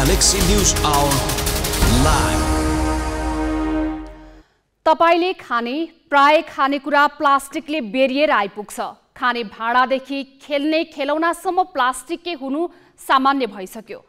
Galaxy News our live तपाईँले खाने प्राय खानेकुरा प्लास्टिकले बेरिएर आइपुग्छ खाने भाँडादेखि खेल्ने खेलौनासम्म प्लास्टिककै हुनु सामान्य भइसक्यो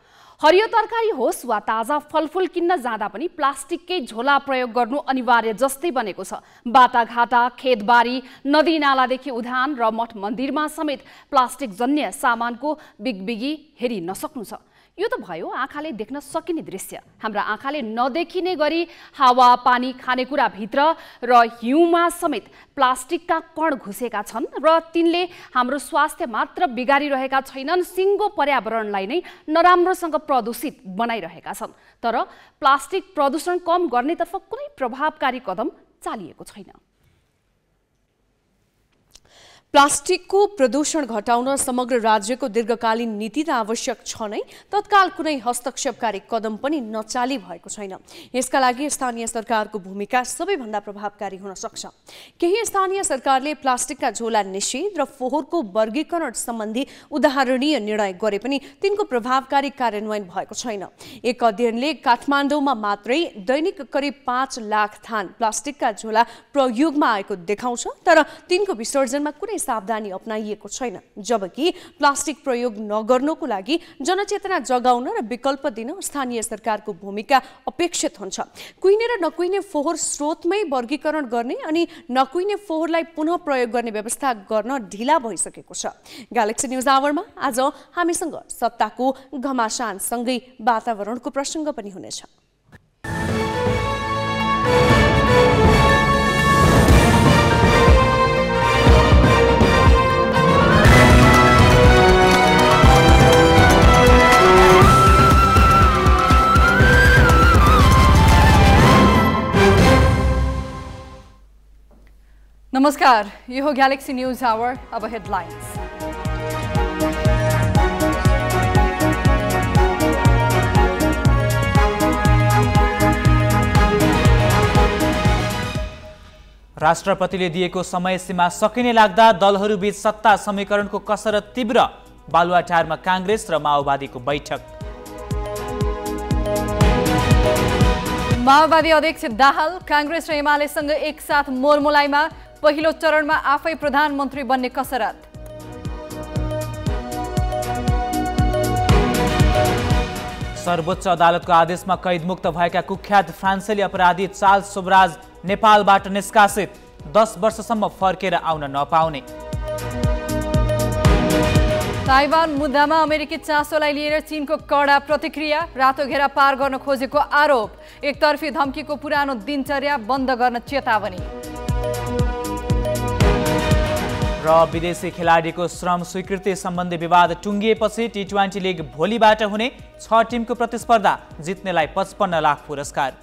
हरियो तरकारी होस् वा ताजा फलफुल किन्न जाँदा पनि प्लास्टिककै झोला प्रयोग गर्नु अनिवार्य जस्तै बनेको छ बाटाघाटा खेतबारी नदी नालादेखि उधान र मठ मन्दिरमा समेत प्लास्टिक जन्य सामानको बिगबिगी हेरि नसक्नु छ यो त भयो आँखाले देख्न सकिने दृश्य हाम्रा आँखाले नदेखिने गरी हावा पानी खानेकुराभित्र र हिउँमा समेत प्लास्टिकका कण घुसेका छन् र तिनले हाम्रो स्वास्थ्य मात्र बिगारिरहेका छैनन् सिङ्गो पर्यावरणलाई नै नराम्रोसँग प्रदूषित बनाइरहेका छन् तर प्लास्टिक प्रदूषण कम गर्नेतर्फ कुनै प्रभावकारी कदम चालिएको छैन प्लास्टिकको प्रदूषण घटाउन समग्र राज्यको दीर्घकालीन नीति त आवश्यक छ नै तत्काल कुनै हस्तक्षेपकारी कदम पनि नचाली भएको छैन यसका लागि स्थानीय सरकारको भूमिका सबैभन्दा प्रभावकारी हुन सक्छ केही स्थानीय सरकारले प्लास्टिकका झोला निषेध र फोहोरको वर्गीकरण सम्बन्धी उदाहरणीय निर्णय गरे पनि तिनको प्रभावकारी कार्यान्वयन भएको छैन एक अध्ययनले काठमाडौँमा मात्रै दैनिक करिब पाँच लाख थान प्लास्टिकका झोला प्रयोगमा आएको देखाउँछ तर तिनको विसर्जनमा कुनै सावधानी अप्नाइएको छैन जबकि प्लास्टिक प्रयोग नगर्नको लागि जनचेतना जगाउन र विकल्प दिन स्थानीय सरकारको भूमिका अपेक्षित हुन्छ कुहिने र नकुहिने फोहोर स्रोतमै वर्गीकरण गर्ने अनि नकुहिने फोहोरलाई पुनः प्रयोग गर्ने व्यवस्था गर्न ढिला भइसकेको छ ग्यालेक्सी न्युज आवरमा आज हामीसँग सत्ताको घमासानसँगै वातावरणको प्रसङ्ग पनि हुनेछ नमस्कार यो हो ग्यालेक्सी न्युज आवर अब हेडलाइन्स राष्ट्रपतिले दिएको समय सीमा सकिने लाग्दा दलहरूबीच सत्ता समीकरणको कसरत तीव्र बालुवाटारमा काङ्ग्रेस र माओवादीको बैठक माओवादी अध्यक्ष दाहाल काङ्ग्रेस र एमालेसँग एकसाथ मोरमोलाइमा पहिलो चरणमा आफै प्रधानमन्त्री बन्ने कसरत सर्वोच्च अदालतको आदेशमा कैदमुक्त भएका कुख्यात फ्रान्सेली अपराधी चार्ल्स सुबराज नेपालबाट निष्कासित दस वर्षसम्म फर्केर आउन नपाउने ताइवान मुद्दामा अमेरिकी चासोलाई लिएर चीनको कडा प्रतिक्रिया रातो घेरा पार गर्न खोजेको आरोप एकतर्फी धम्कीको पुरानो दिनचर्या बन्द गर्न चेतावनी र विदेशी खेलाडीको श्रम स्वीकृति सम्बन्धी विवाद टुङ्गिएपछि टी ट्वेन्टी लिग भोलिबाट हुने छ टिमको प्रतिस्पर्धा जित्नेलाई पचपन्न लाख पुरस्कार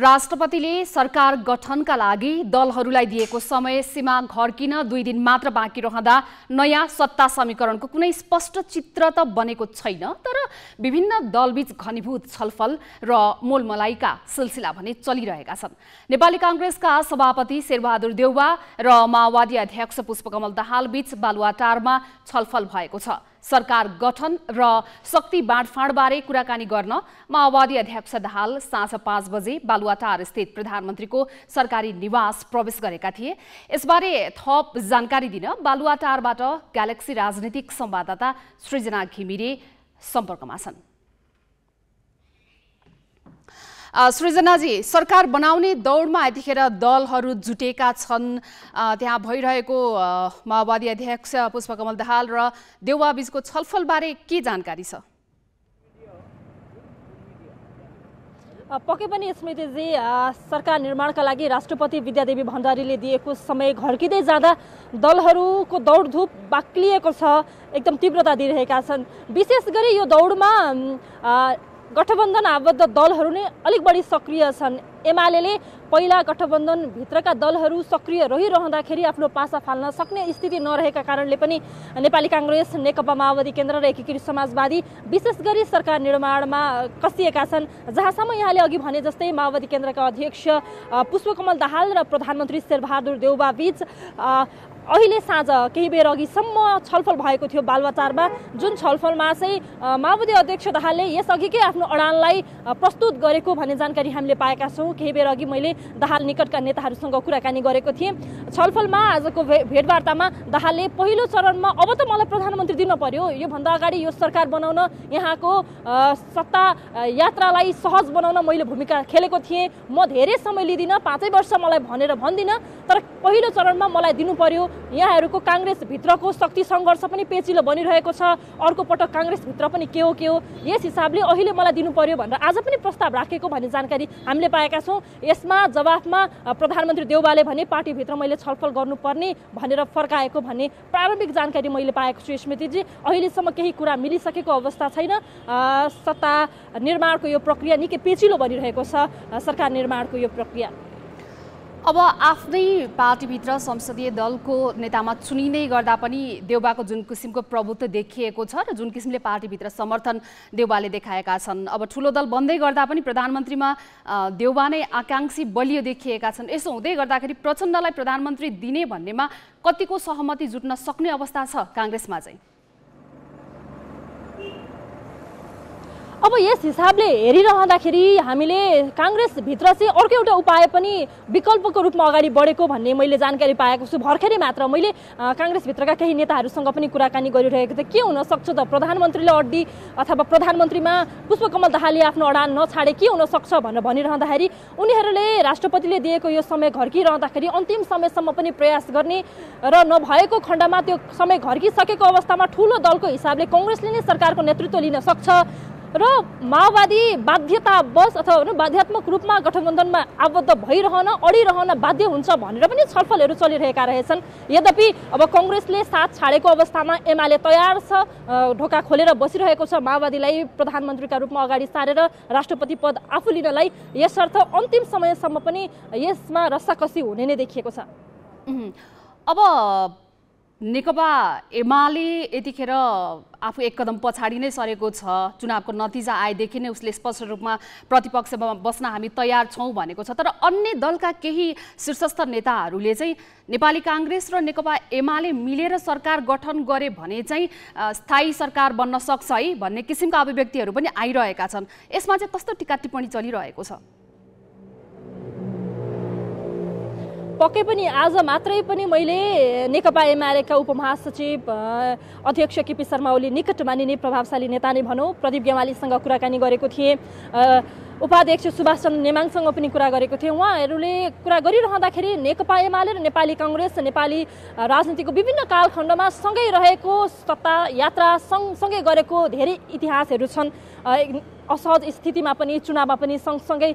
राष्ट्रपतिले सरकार गठनका लागि दलहरूलाई दिएको समय सीमा घर्किन दुई दिन मात्र बाँकी रहँदा नयाँ सत्ता समीकरणको कुनै स्पष्ट चित्र त बनेको छैन तर विभिन्न दलबीच घनीभूत छलफल र मोलमलाइका सिलसिला भने चलिरहेका छन् नेपाली काङ्ग्रेसका सभापति शेरबहादुर देउवा र माओवादी अध्यक्ष पुष्पकमल दाहालबीच बालुवाटारमा छलफल भएको छ सरकार गठन र शक्ति बाँडफाँडबारे कुराकानी गर्न माओवादी अध्यक्ष दाहाल साँझ पाँच बजे बालुवाटार स्थित प्रधानमन्त्रीको सरकारी निवास प्रवेश गरेका थिए यसबारे थप जानकारी दिन बालुवाटारबाट ग्यालेक्सी राजनीतिक संवाददाता सृजना घिमिरे सम्पर्कमा छन् सृजनाजी सरकार बनाउने दौडमा यतिखेर दलहरू जुटेका छन् त्यहाँ भइरहेको माओवादी अध्यक्ष पुष्पकमल दाहाल र देउवाबीचको छलफलबारे के जानकारी छ पक्कै पनि स्मृतिजी सरकार निर्माणका लागि राष्ट्रपति विद्यादेवी भण्डारीले दिएको समय घर्किँदै जाँदा दलहरूको दौडधुप बाक्लिएको छ एकदम तीव्रता दिइरहेका छन् विशेष गरी यो दौडमा गठबन्धन आबद्ध दलहरू नै अलिक बढी सक्रिय छन् एमाले पहिला गठबन्धनभित्रका दलहरू सक्रिय रहिरहँदाखेरि आफ्नो पासा फाल्न सक्ने स्थिति नरहेका कारणले पनि नेपाली काङ्ग्रेस नेकपा माओवादी केन्द्र र एकीकृत समाजवादी विशेष गरी सरकार निर्माणमा कसिएका छन् जहाँसम्म यहाँले अघि भने जस्तै माओवादी केन्द्रका अध्यक्ष पुष्पकमल दाहाल र प्रधानमन्त्री शेरबहादुर देउबा बीच अहिले साँझ केही बेर अघिसम्म छलफल भएको थियो बालवाचारमा जुन छलफलमा चाहिँ माओवादी अध्यक्ष दाहालले यसअघिकै आफ्नो अडानलाई प्रस्तुत गरेको भन्ने जानकारी हामीले पाएका छौँ केही बेर अघि मैले दाहाल निकटका नेताहरूसँग कुराकानी गरेको थिएँ छलफलमा आजको भे भेटवार्तामा दाहालले पहिलो चरणमा अब त मलाई प्रधानमन्त्री दिनु पर्यो योभन्दा अगाडि यो सरकार बनाउन यहाँको सत्ता यात्रालाई सहज बनाउन मैले भूमिका खेलेको थिएँ म धेरै समय लिँदिनँ पाँचै वर्ष मलाई भनेर भन्दिनँ तर पहिलो चरणमा मलाई दिनु पर्यो यहाँहरूको काङ्ग्रेसभित्रको शक्ति सङ्घर्ष पनि पेचिलो बनिरहेको छ अर्को पटक काङ्ग्रेसभित्र पनि के हो के हो यस हिसाबले अहिले मलाई दिनु पर्यो भनेर आज पनि प्रस्ताव राखेको भन्ने जानकारी हामीले पाएका छौँ यसमा जवाफमा प्रधानमन्त्री देउबाले भने पार्टीभित्र मैले छलफल गर्नुपर्ने भनेर फर्काएको भन्ने प्रारम्भिक जानकारी मैले पाएको छु स्मृतिजी अहिलेसम्म केही कुरा मिलिसकेको अवस्था छैन सत्ता निर्माणको यो प्रक्रिया निकै पेचिलो बनिरहेको छ सरकार निर्माणको यो प्रक्रिया अब आफ्नै पार्टीभित्र संसदीय दलको नेतामा चुनिँदै गर्दा पनि देउबाको जुन किसिमको प्रभुत्व देखिएको छ र जुन किसिमले पार्टीभित्र समर्थन देउबाले देखाएका छन् अब ठुलो दल बन्दै गर्दा पनि प्रधानमन्त्रीमा देउबा नै आकाङ्क्षी बलियो देखिएका छन् यसो हुँदै गर्दाखेरि प्रचण्डलाई प्रधानमन्त्री दिने भन्नेमा कतिको सहमति जुट्न सक्ने अवस्था छ काङ्ग्रेसमा चाहिँ अब यस हिसाबले हेरिरहँदाखेरि हामीले काङ्ग्रेसभित्र चाहिँ अर्को एउटा उपाय पनि विकल्पको रूपमा अगाडि बढेको भन्ने मैले जानकारी पाएको छु भर्खरै मात्र मैले काङ्ग्रेसभित्रका केही नेताहरूसँग पनि कुराकानी गरिरहेको थिएँ के हुनसक्छ त प्रधानमन्त्रीले अड्डी अथवा प्रधानमन्त्रीमा पुष्पकमल दाहालले आफ्नो अडान नछाडे के हुनसक्छ भनेर भनिरहँदाखेरि उनीहरूले राष्ट्रपतिले दिएको यो समय घर्किरहँदाखेरि अन्तिम समयसम्म पनि प्रयास गर्ने र नभएको खण्डमा त्यो समय घर्किसकेको अवस्थामा ठुलो दलको हिसाबले कङ्ग्रेसले नै सरकारको नेतृत्व लिन सक्छ र माओवादी बाध्यतावश अथवा भनौँ बाध्यात्मक रूपमा गठबन्धनमा आबद्ध भइरहन अडिरहन बाध्य हुन्छ भनेर पनि छलफलहरू चलिरहेका रहेछन् यद्यपि अब कङ्ग्रेसले साथ छाडेको अवस्थामा एमाले तयार छ ढोका खोलेर बसिरहेको छ माओवादीलाई प्रधानमन्त्रीका रूपमा अगाडि सारेर राष्ट्रपति पद आफू लिनलाई यसर्थ अन्तिम समयसम्म पनि यसमा रस्साकसी हुने नै देखिएको छ अब नेकपा एमाले यतिखेर आफू एक कदम पछाडि नै सरेको छ चुनावको नतिजा आएदेखि नै उसले स्पष्ट रूपमा प्रतिपक्षमा बस्न हामी तयार छौँ भनेको छ तर अन्य दलका केही शीर्षस्थ नेताहरूले चाहिँ नेपाली काङ्ग्रेस र नेकपा एमाले मिलेर सरकार गठन गरे भने चाहिँ स्थायी सरकार बन्न सक्छ है भन्ने किसिमका अभिव्यक्तिहरू पनि आइरहेका छन् यसमा चाहिँ कस्तो टिका टिप्पणी चलिरहेको छ पक्कै पनि आज मात्रै पनि मैले नेकपा एमालेका उपमहासचिव अध्यक्ष केपी शर्मा ओली निकट मानिने प्रभावशाली नेता नै भनौँ प्रदीप गेवालीसँग कुराकानी गरेको थिएँ उपाध्यक्ष सुभाष चन्द्र नेमाङसँग पनि कुरा गरेको थिएँ उहाँहरूले कुरा गरिरहँदाखेरि नेकपा एमाले र नेपाली कङ्ग्रेस नेपाली राजनीतिको विभिन्न कालखण्डमा सँगै रहेको सत्ता यात्रा सँगसँगै गरेको धेरै इतिहासहरू छन् असहज स्थितिमा पनि चुनावमा पनि सँगसँगै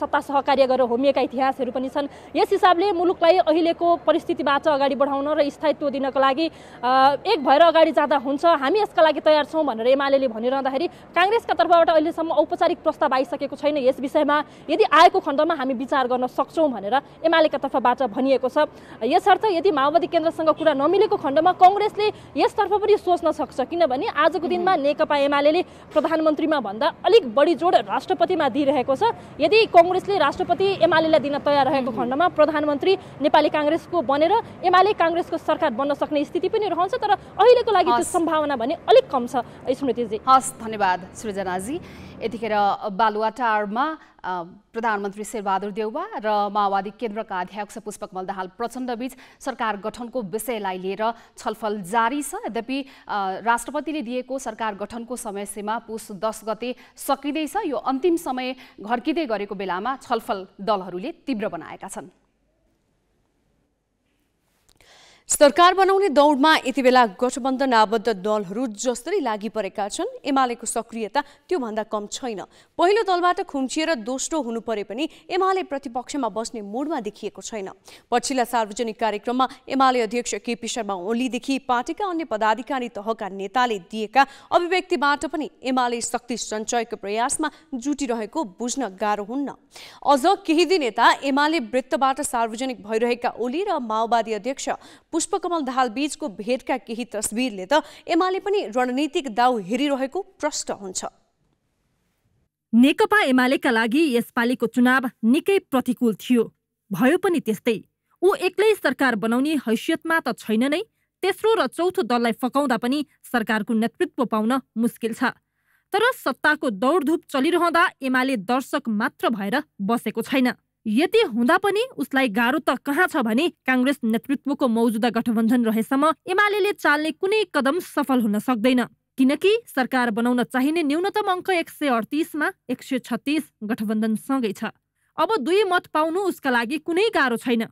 सत्ता सहकार्य गरेर होमिएका इतिहासहरू पनि छन् यस हिसाबले मुलुकलाई अहिलेको परिस्थितिबाट अगाडि बढाउन र स्थायित्व दिनको लागि एक भएर अगाडि जाँदा हुन्छ हामी यसका लागि तयार छौँ भनेर एमाले भनिरहँदाखेरि काङ्ग्रेसका तर्फबाट अहिलेसम्म औपचारिक प्रस्ताव आइसकेको छ छैन यस विषयमा यदि आएको खण्डमा हामी विचार गर्न सक्छौँ भनेर एमालेका तर्फबाट भनिएको छ यसर्थ यदि माओवादी केन्द्रसँग कुरा नमिलेको खण्डमा कङ्ग्रेसले यसतर्फ पनि सोच्न सक्छ किनभने आजको दिनमा नेकपा एमाले प्रधानमन्त्रीमा भन्दा अलिक बढी जोड राष्ट्रपतिमा दिइरहेको छ यदि कङ्ग्रेसले राष्ट्रपति एमालेलाई दिन तयार रहेको खण्डमा प्रधानमन्त्री नेपाली काङ्ग्रेसको बनेर एमाले काङ्ग्रेसको सरकार बन्न सक्ने स्थिति पनि रहन्छ तर अहिलेको लागि त्यो सम्भावना भने अलिक कम छ स्मृतिजी हस् धन्यवाद सृजनाजी यतिखेर बालुवाटारमा प्रधानमन्त्री शेरबहादुर देउवा र माओवादी केन्द्रका अध्यक्ष पुष्पकमल दाहाल प्रचण्डबीच सरकार गठनको विषयलाई लिएर छलफल जारी छ यद्यपि राष्ट्रपतिले दिएको सरकार गठनको समयसीमा पुस दस गते सकिँदैछ यो अन्तिम समय घड्किँदै गरेको बेलामा छलफल दलहरूले तीव्र बनाएका छन् सरकार बनाउने दौडमा यति बेला गठबन्धन आबद्ध दलहरू जसरी लागि परेका छन् एमालेको सक्रियता त्योभन्दा कम छैन पहिलो दलबाट खुम्चिएर दोस्रो हुनु परे पनि एमाले प्रतिपक्षमा बस्ने मुडमा देखिएको छैन पछिल्ला सार्वजनिक कार्यक्रममा एमाले अध्यक्ष केपी शर्मा ओलीदेखि पार्टीका अन्य पदाधिकारी तहका नेताले दिएका अभिव्यक्तिबाट पनि एमाले शक्ति सञ्चयको प्रयासमा जुटिरहेको बुझ्न गाह्रो हुन्न अझ केही दिन यता एमाले वृत्तबाट सार्वजनिक भइरहेका ओली र माओवादी अध्यक्ष पुष्पकमल बीचको भेटका केही तस्विरले त एमाले पनि रणनीतिक दाउ हेरिरहेको प्रष्ट हुन्छ नेकपा एमालेका लागि यसपालिको चुनाव निकै प्रतिकूल थियो भयो पनि त्यस्तै ऊ एक्लै सरकार बनाउने हैसियतमा त छैन नै तेस्रो र चौथो दललाई फकाउँदा पनि सरकारको नेतृत्व पाउन मुस्किल छ तर सत्ताको दौडधुप चलिरहँदा एमाले दर्शक मात्र भएर बसेको छैन यति हुँदा पनि उसलाई गाह्रो त कहाँ छ भने काङ्ग्रेस नेतृत्वको मौजुदा गठबन्धन रहेसम्म एमाले चाल्ने कुनै कदम सफल हुन सक्दैन किनकि सरकार बनाउन चाहिने न्यूनतम अङ्क एक सय अडतिसमा एक सय छत्तिस गठबन्धनसँगै छ अब दुई मत पाउनु उसका लागि कुनै गाह्रो छैन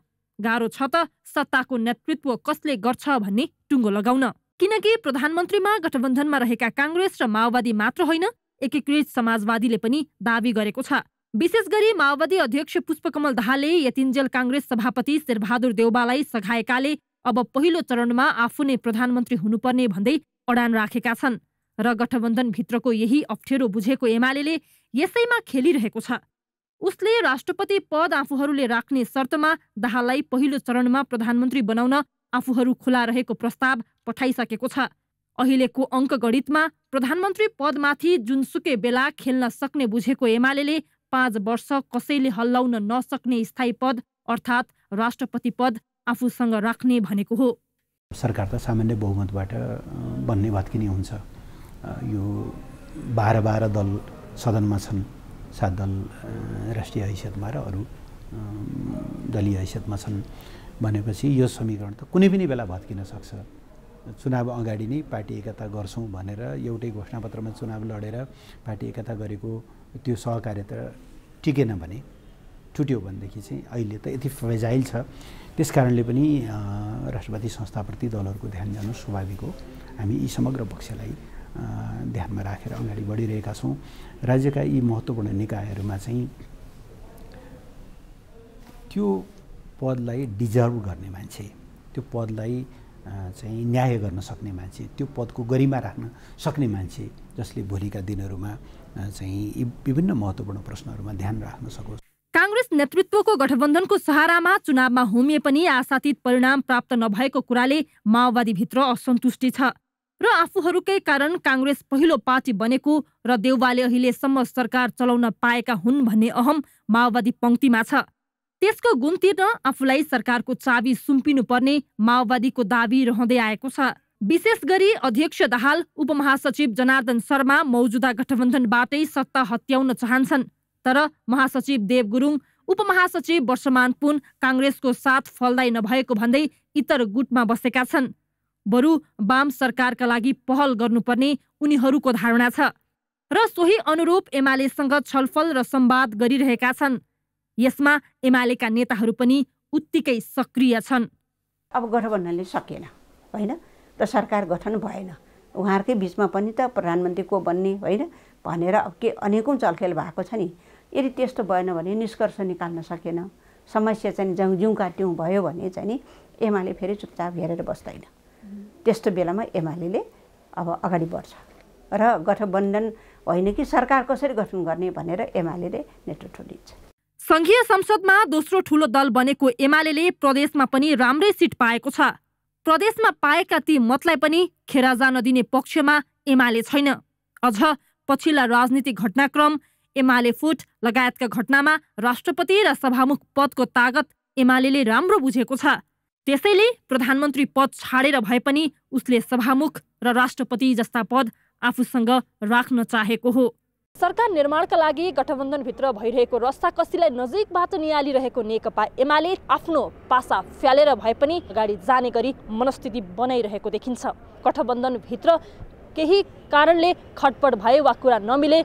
गाह्रो छ त सत्ताको नेतृत्व कसले गर्छ भन्ने टुङ्गो लगाउन किनकि प्रधानमन्त्रीमा गठबन्धनमा रहेका काङ्ग्रेस र माओवादी मात्र होइन एकीकृत समाजवादीले पनि दावी गरेको छ विशेष गरी माओवादी अध्यक्ष पुष्पकमल दाहालले यतिन्जेल काङ्ग्रेस सभापति शेरबहादुर देउबालाई सघाएकाले अब पहिलो चरणमा आफू नै प्रधानमन्त्री हुनुपर्ने भन्दै अडान राखेका छन् र गठबन्धनभित्रको यही अप्ठ्यारो बुझेको एमाले यसैमा खेलिरहेको छ उसले राष्ट्रपति पद आफूहरूले राख्ने शर्तमा दाहाललाई पहिलो चरणमा प्रधानमन्त्री बनाउन आफूहरू खुला रहेको प्रस्ताव पठाइसकेको छ अहिलेको अङ्कगणितमा प्रधानमन्त्री पदमाथि जुनसुकै बेला खेल्न सक्ने बुझेको एमाले पाँच वर्ष कसैले हल्लाउन नसक्ने स्थायी पद अर्थात् राष्ट्रपति पद आफूसँग राख्ने भनेको हो सरकार त सामान्य बहुमतबाट बन्ने भत्किने हुन्छ यो बाह्र बाह्र दल सदनमा छन् सात दल राष्ट्रिय हैसियतमा र अरू दलीय हैसियतमा छन् भनेपछि यो समीकरण त कुनै पनि बेला भत्किन सक्छ चुनाव अगाडि नै पार्टी एकता गर्छौँ भनेर एउटै घोषणापत्रमा चुनाव लडेर पार्टी एकता गरेको त्यो सहकार्य त टिकेन भने छुट्यो भनेदेखि चाहिँ अहिले त यति फेजाइल छ त्यस कारणले पनि राष्ट्रवादी संस्थाप्रति दलहरूको ध्यान जानु स्वाभाविक हो हामी यी समग्र पक्षलाई ध्यानमा राखेर अगाडि बढिरहेका छौँ राज्यका यी महत्त्वपूर्ण निकायहरूमा चाहिँ त्यो पदलाई डिजर्भ गर्ने मान्छे त्यो पदलाई चाहिँ न्याय गर्न सक्ने मान्छे त्यो पदको गरिमा राख्न सक्ने मान्छे जसले भोलिका दिनहरूमा चाहिँ यी विभिन्न महत्त्वपूर्ण प्रश्नहरूमा ध्यान राख्न सकोस् काङ्ग्रेस नेतृत्वको गठबन्धनको सहारामा चुनावमा होमिए पनि आशातीत परिणाम प्राप्त नभएको कुराले माओवादीभित्र असन्तुष्टि छ र आफूहरूकै कारण काङ्ग्रेस पहिलो पार्टी बनेको र देउवाले अहिलेसम्म सरकार चलाउन पाएका हुन् भन्ने अहम माओवादी पङ्क्तिमा छ त्यसको गुण तिर्न आफूलाई सरकारको चाबी सुम्पिनुपर्ने माओवादीको दावी रहँदै आएको छ विशेष गरी अध्यक्ष दाहाल उपमहासचिव जनार्दन शर्मा मौजुदा गठबन्धनबाटै सत्ता हत्याउन चाहन्छन् तर महासचिव देव गुरुङ उपमहासचिव वर्षमान पुन काङ्ग्रेसको साथ फलदायी नभएको भन्दै इतर गुटमा बसेका छन् बरु वाम सरकारका लागि पहल गर्नुपर्ने उनीहरूको धारणा छ र सोही अनुरूप एमालेसँग छलफल र सम्वाद गरिरहेका छन् यसमा एमालेका नेताहरू पनि उत्तिकै सक्रिय छन् अब गठबन्धनले सकेन होइन त सरकार गठन भएन उहाँहरूकै बिचमा पनि त प्रधानमन्त्री को बन्ने होइन भनेर अब के अनेकौँ चलखेल भएको छ नि यदि त्यस्तो भएन भने निष्कर्ष निकाल्न सकेन समस्या चाहिँ जाउँ जिउँ काट्यौँ भयो भने चाहिँ नि एमाले फेरि चुपचाप हेरेर बस्दैन त्यस्तो बेलामा एमाले अब अगाडि बढ्छ र गठबन्धन होइन कि सरकार कसरी गठन गर्ने भनेर एमाले नेतृत्व दिन्छ सङ्घीय संसदमा दोस्रो ठुलो दल बनेको एमाले प्रदेशमा पनि राम्रै सिट पाएको छ प्रदेशमा पाएका ती मतलाई पनि खेरा जान दिने पक्षमा एमाले छैन अझ पछिल्ला राजनीतिक घटनाक्रम एमाले फुट लगायतका घटनामा राष्ट्रपति र सभामुख पदको तागत एमाले राम्रो बुझेको छ त्यसैले प्रधानमन्त्री पद छाडेर भए पनि उसले सभामुख र राष्ट्रपति जस्ता पद आफूसँग राख्न चाहेको हो सरकार निर्माणका लागि गठबन्धनभित्र भइरहेको रस्ता कसीलाई नजिकबाट नियालिरहेको नेकपा एमाले आफ्नो पासा फ्यालेर भए पनि अगाडि जाने गरी मनस्थिति बनाइरहेको देखिन्छ गठबन्धनभित्र केही कारणले खटपट भए वा कुरा नमिले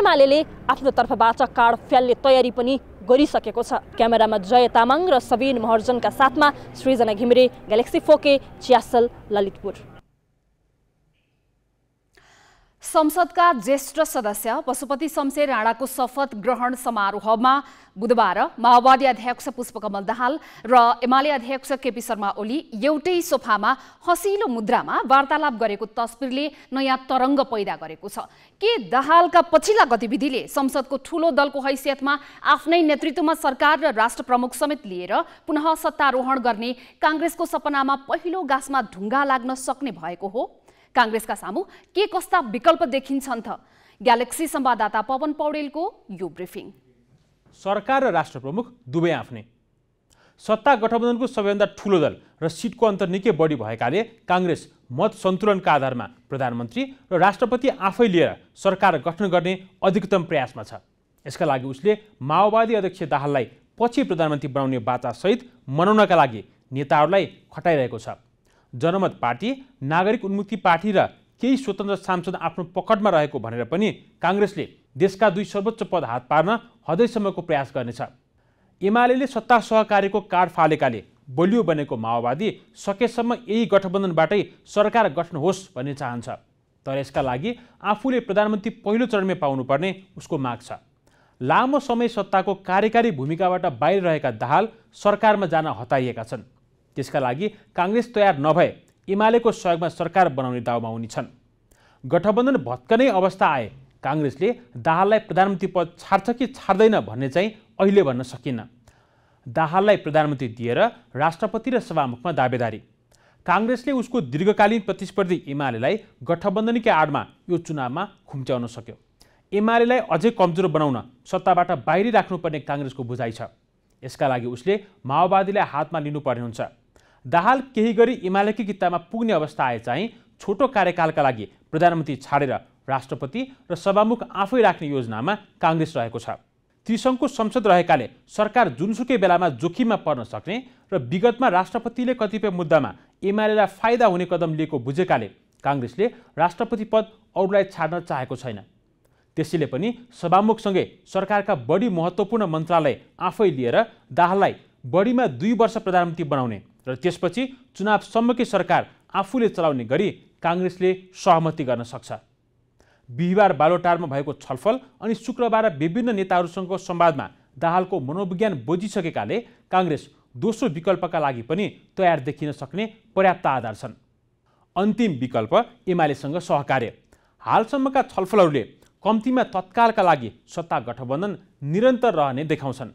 एमाले आफ्नो तर्फबाट कार्ड फ्याल्ने तयारी पनि गरिसकेको छ क्यामेरामा जय तामाङ र सबिन महर्जनका साथमा सृजना घिमिरे ग्यालेक्सी फोके चियासल ललितपुर संसदका ज्येष्ठ सदस्य पशुपति शमशेर राणाको शपथ ग्रहण समारोहमा बुधबार माओवादी अध्यक्ष पुष्पकमल दाहाल र एमाले अध्यक्ष केपी शर्मा ओली एउटै सोफामा हसिलो मुद्रामा वार्तालाप गरेको तस्विरले नयाँ तरङ्ग पैदा गरेको छ के दाहालका पछिल्ला गतिविधिले संसदको ठूलो दलको हैसियतमा आफ्नै नेतृत्वमा सरकार र राष्ट्र प्रमुख समेत लिएर पुनः सत्तारोहण गर्ने काङ्ग्रेसको सपनामा पहिलो गाँसमा ढुङ्गा लाग्न सक्ने भएको हो काङ्ग्रेसका सामु के कस्ता विकल्प देखिन्छन् त ग्यालेक्सी संवाददाता पवन पौडेलको यो ब्रिफिङ सरकार र राष्ट्र प्रमुख दुवै आफ्नै सत्ता गठबन्धनको सबैभन्दा ठुलो दल र सिटको अन्तर निकै बढी भएकाले काङ्ग्रेस मत सन्तुलनका आधारमा प्रधानमन्त्री र राष्ट्रपति आफै लिएर सरकार गठन गर्ने अधिकतम प्रयासमा छ यसका लागि उसले माओवादी अध्यक्ष दाहाललाई पछि प्रधानमन्त्री बनाउने सहित मनाउनका लागि नेताहरूलाई खटाइरहेको छ जनमत पार्टी नागरिक उन्मुक्ति पार्टी र केही स्वतन्त्र सांसद आफ्नो पकडमा रहेको भनेर पनि काङ्ग्रेसले देशका दुई सर्वोच्च पद हात पार्न हदैसम्मको प्रयास गर्नेछ एमाले सत्ता सहकार्यको कार्ड फालेकाले बलियो बनेको माओवादी सकेसम्म यही गठबन्धनबाटै सरकार गठन होस् भन्ने चाहन्छ तर यसका लागि आफूले प्रधानमन्त्री पहिलो चरणमै पाउनुपर्ने उसको माग छ लामो समय सत्ताको कार्यकारी भूमिकाबाट बाहिर रहेका दाहाल सरकारमा जान हताइएका छन् त्यसका लागि काङ्ग्रेस तयार नभए एमालेको सहयोगमा सरकार बनाउने दाउमा उनी छन् गठबन्धन भत्कने अवस्था आए काङ्ग्रेसले दाहाललाई प्रधानमन्त्री पद छाड्छ कि छाड्दैन भन्ने चाहिँ अहिले भन्न सकिन्न दाहाललाई प्रधानमन्त्री दिएर राष्ट्रपति र सभामुखमा दावेदारी काङ्ग्रेसले उसको दीर्घकालीन प्रतिस्पर्धी एमालेलाई गठबन्धनकै आडमा यो चुनावमा खुम्च्याउन सक्यो एमालेलाई अझै कमजोर बनाउन सत्ताबाट बाहिरी राख्नुपर्ने काङ्ग्रेसको बुझाइ छ यसका लागि उसले माओवादीलाई हातमा लिनुपर्ने हुन्छ दाहाल केही गरी एमालेकै किताबमा पुग्ने अवस्था आए चाहिँ छोटो कार्यकालका लागि प्रधानमन्त्री छाडेर राष्ट्रपति र सभामुख आफै राख्ने योजनामा काङ्ग्रेस रहेको छ त्रिसङ्घको संसद रहेकाले सरकार जुनसुकै बेलामा जोखिममा पर्न सक्ने र विगतमा राष्ट्रपतिले कतिपय मुद्दामा एमालेलाई फाइदा हुने कदम लिएको बुझेकाले काङ्ग्रेसले राष्ट्रपति पद अरूलाई छाड्न चाहेको छैन त्यसैले पनि सभामुखसँगै सरकारका बढी महत्त्वपूर्ण मन्त्रालय आफै लिएर दाहाललाई बढीमा दुई वर्ष प्रधानमन्त्री बनाउने र त्यसपछि चुनावसम्मकै सरकार आफूले चलाउने गरी काङ्ग्रेसले सहमति गर्न सक्छ बिहिबार बालोटारमा भएको छलफल अनि शुक्रबार विभिन्न नेताहरूसँगको संवादमा दाहालको मनोविज्ञान बुझिसकेकाले काङ्ग्रेस दोस्रो विकल्पका लागि पनि तयार देखिन सक्ने पर्याप्त आधार छन् अन्तिम विकल्प एमालेसँग सहकार्य हालसम्मका छलफलहरूले कम्तीमा तत्कालका लागि सत्ता गठबन्धन निरन्तर रहने देखाउँछन्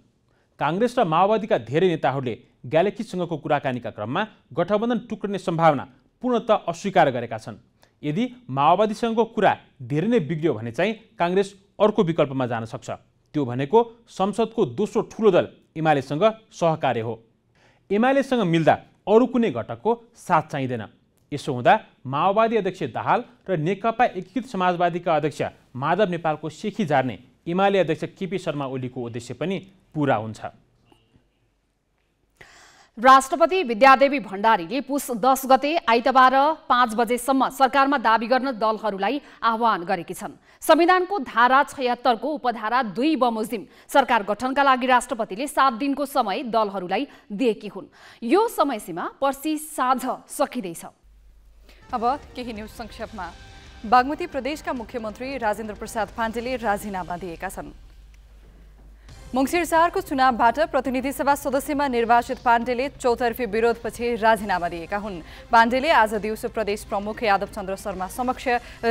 काङ्ग्रेस र माओवादीका धेरै नेताहरूले ग्यालेक्सीसँगको कुराकानीका क्रममा गठबन्धन टुक्रिने सम्भावना पूर्णत अस्वीकार गरेका छन् यदि माओवादीसँगको कुरा धेरै नै बिग्रियो भने चाहिँ काङ्ग्रेस अर्को विकल्पमा जान सक्छ त्यो भनेको संसदको दोस्रो ठुलो दल एमालेसँग सहकार्य हो एमालेसँग मिल्दा अरू कुनै घटकको साथ चाहिँदैन यसो हुँदा माओवादी अध्यक्ष दाहाल र नेकपा एकीकृत समाजवादीका अध्यक्ष माधव नेपालको सेखी जार्ने एमाले अध्यक्ष केपी शर्मा ओलीको उद्देश्य पनि पुरा हुन्छ राष्ट्रपति विद्यादेवी भण्डारीले पुस दस गते आइतबार पाँच बजेसम्म सरकारमा दावी गर्न दलहरूलाई आह्वान गरेकी छन् संविधानको धारा छयत्तरको उपधारा दुई बमोजिम सरकार गठनका लागि राष्ट्रपतिले सात दिनको समय दलहरूलाई दिएकी हुन् यो समयसीमा पर्सि साँझ सकिँदैछ अब केही न्युज संक्षेपमा बागमती प्रदेशका मुख्यमन्त्री राजेन्द्र प्रसाद पाण्डेले राजीनामा दिएका छन् मङ्सिर चारको चुनावबाट प्रतिनिधि सभा सदस्यमा निर्वाचित पाण्डेले चौतर्फी विरोधपछि राजीनामा दिएका हुन् पाण्डेले आज दिउँसो प्रदेश प्रमुख यादव चन्द्र शर्मा समक्ष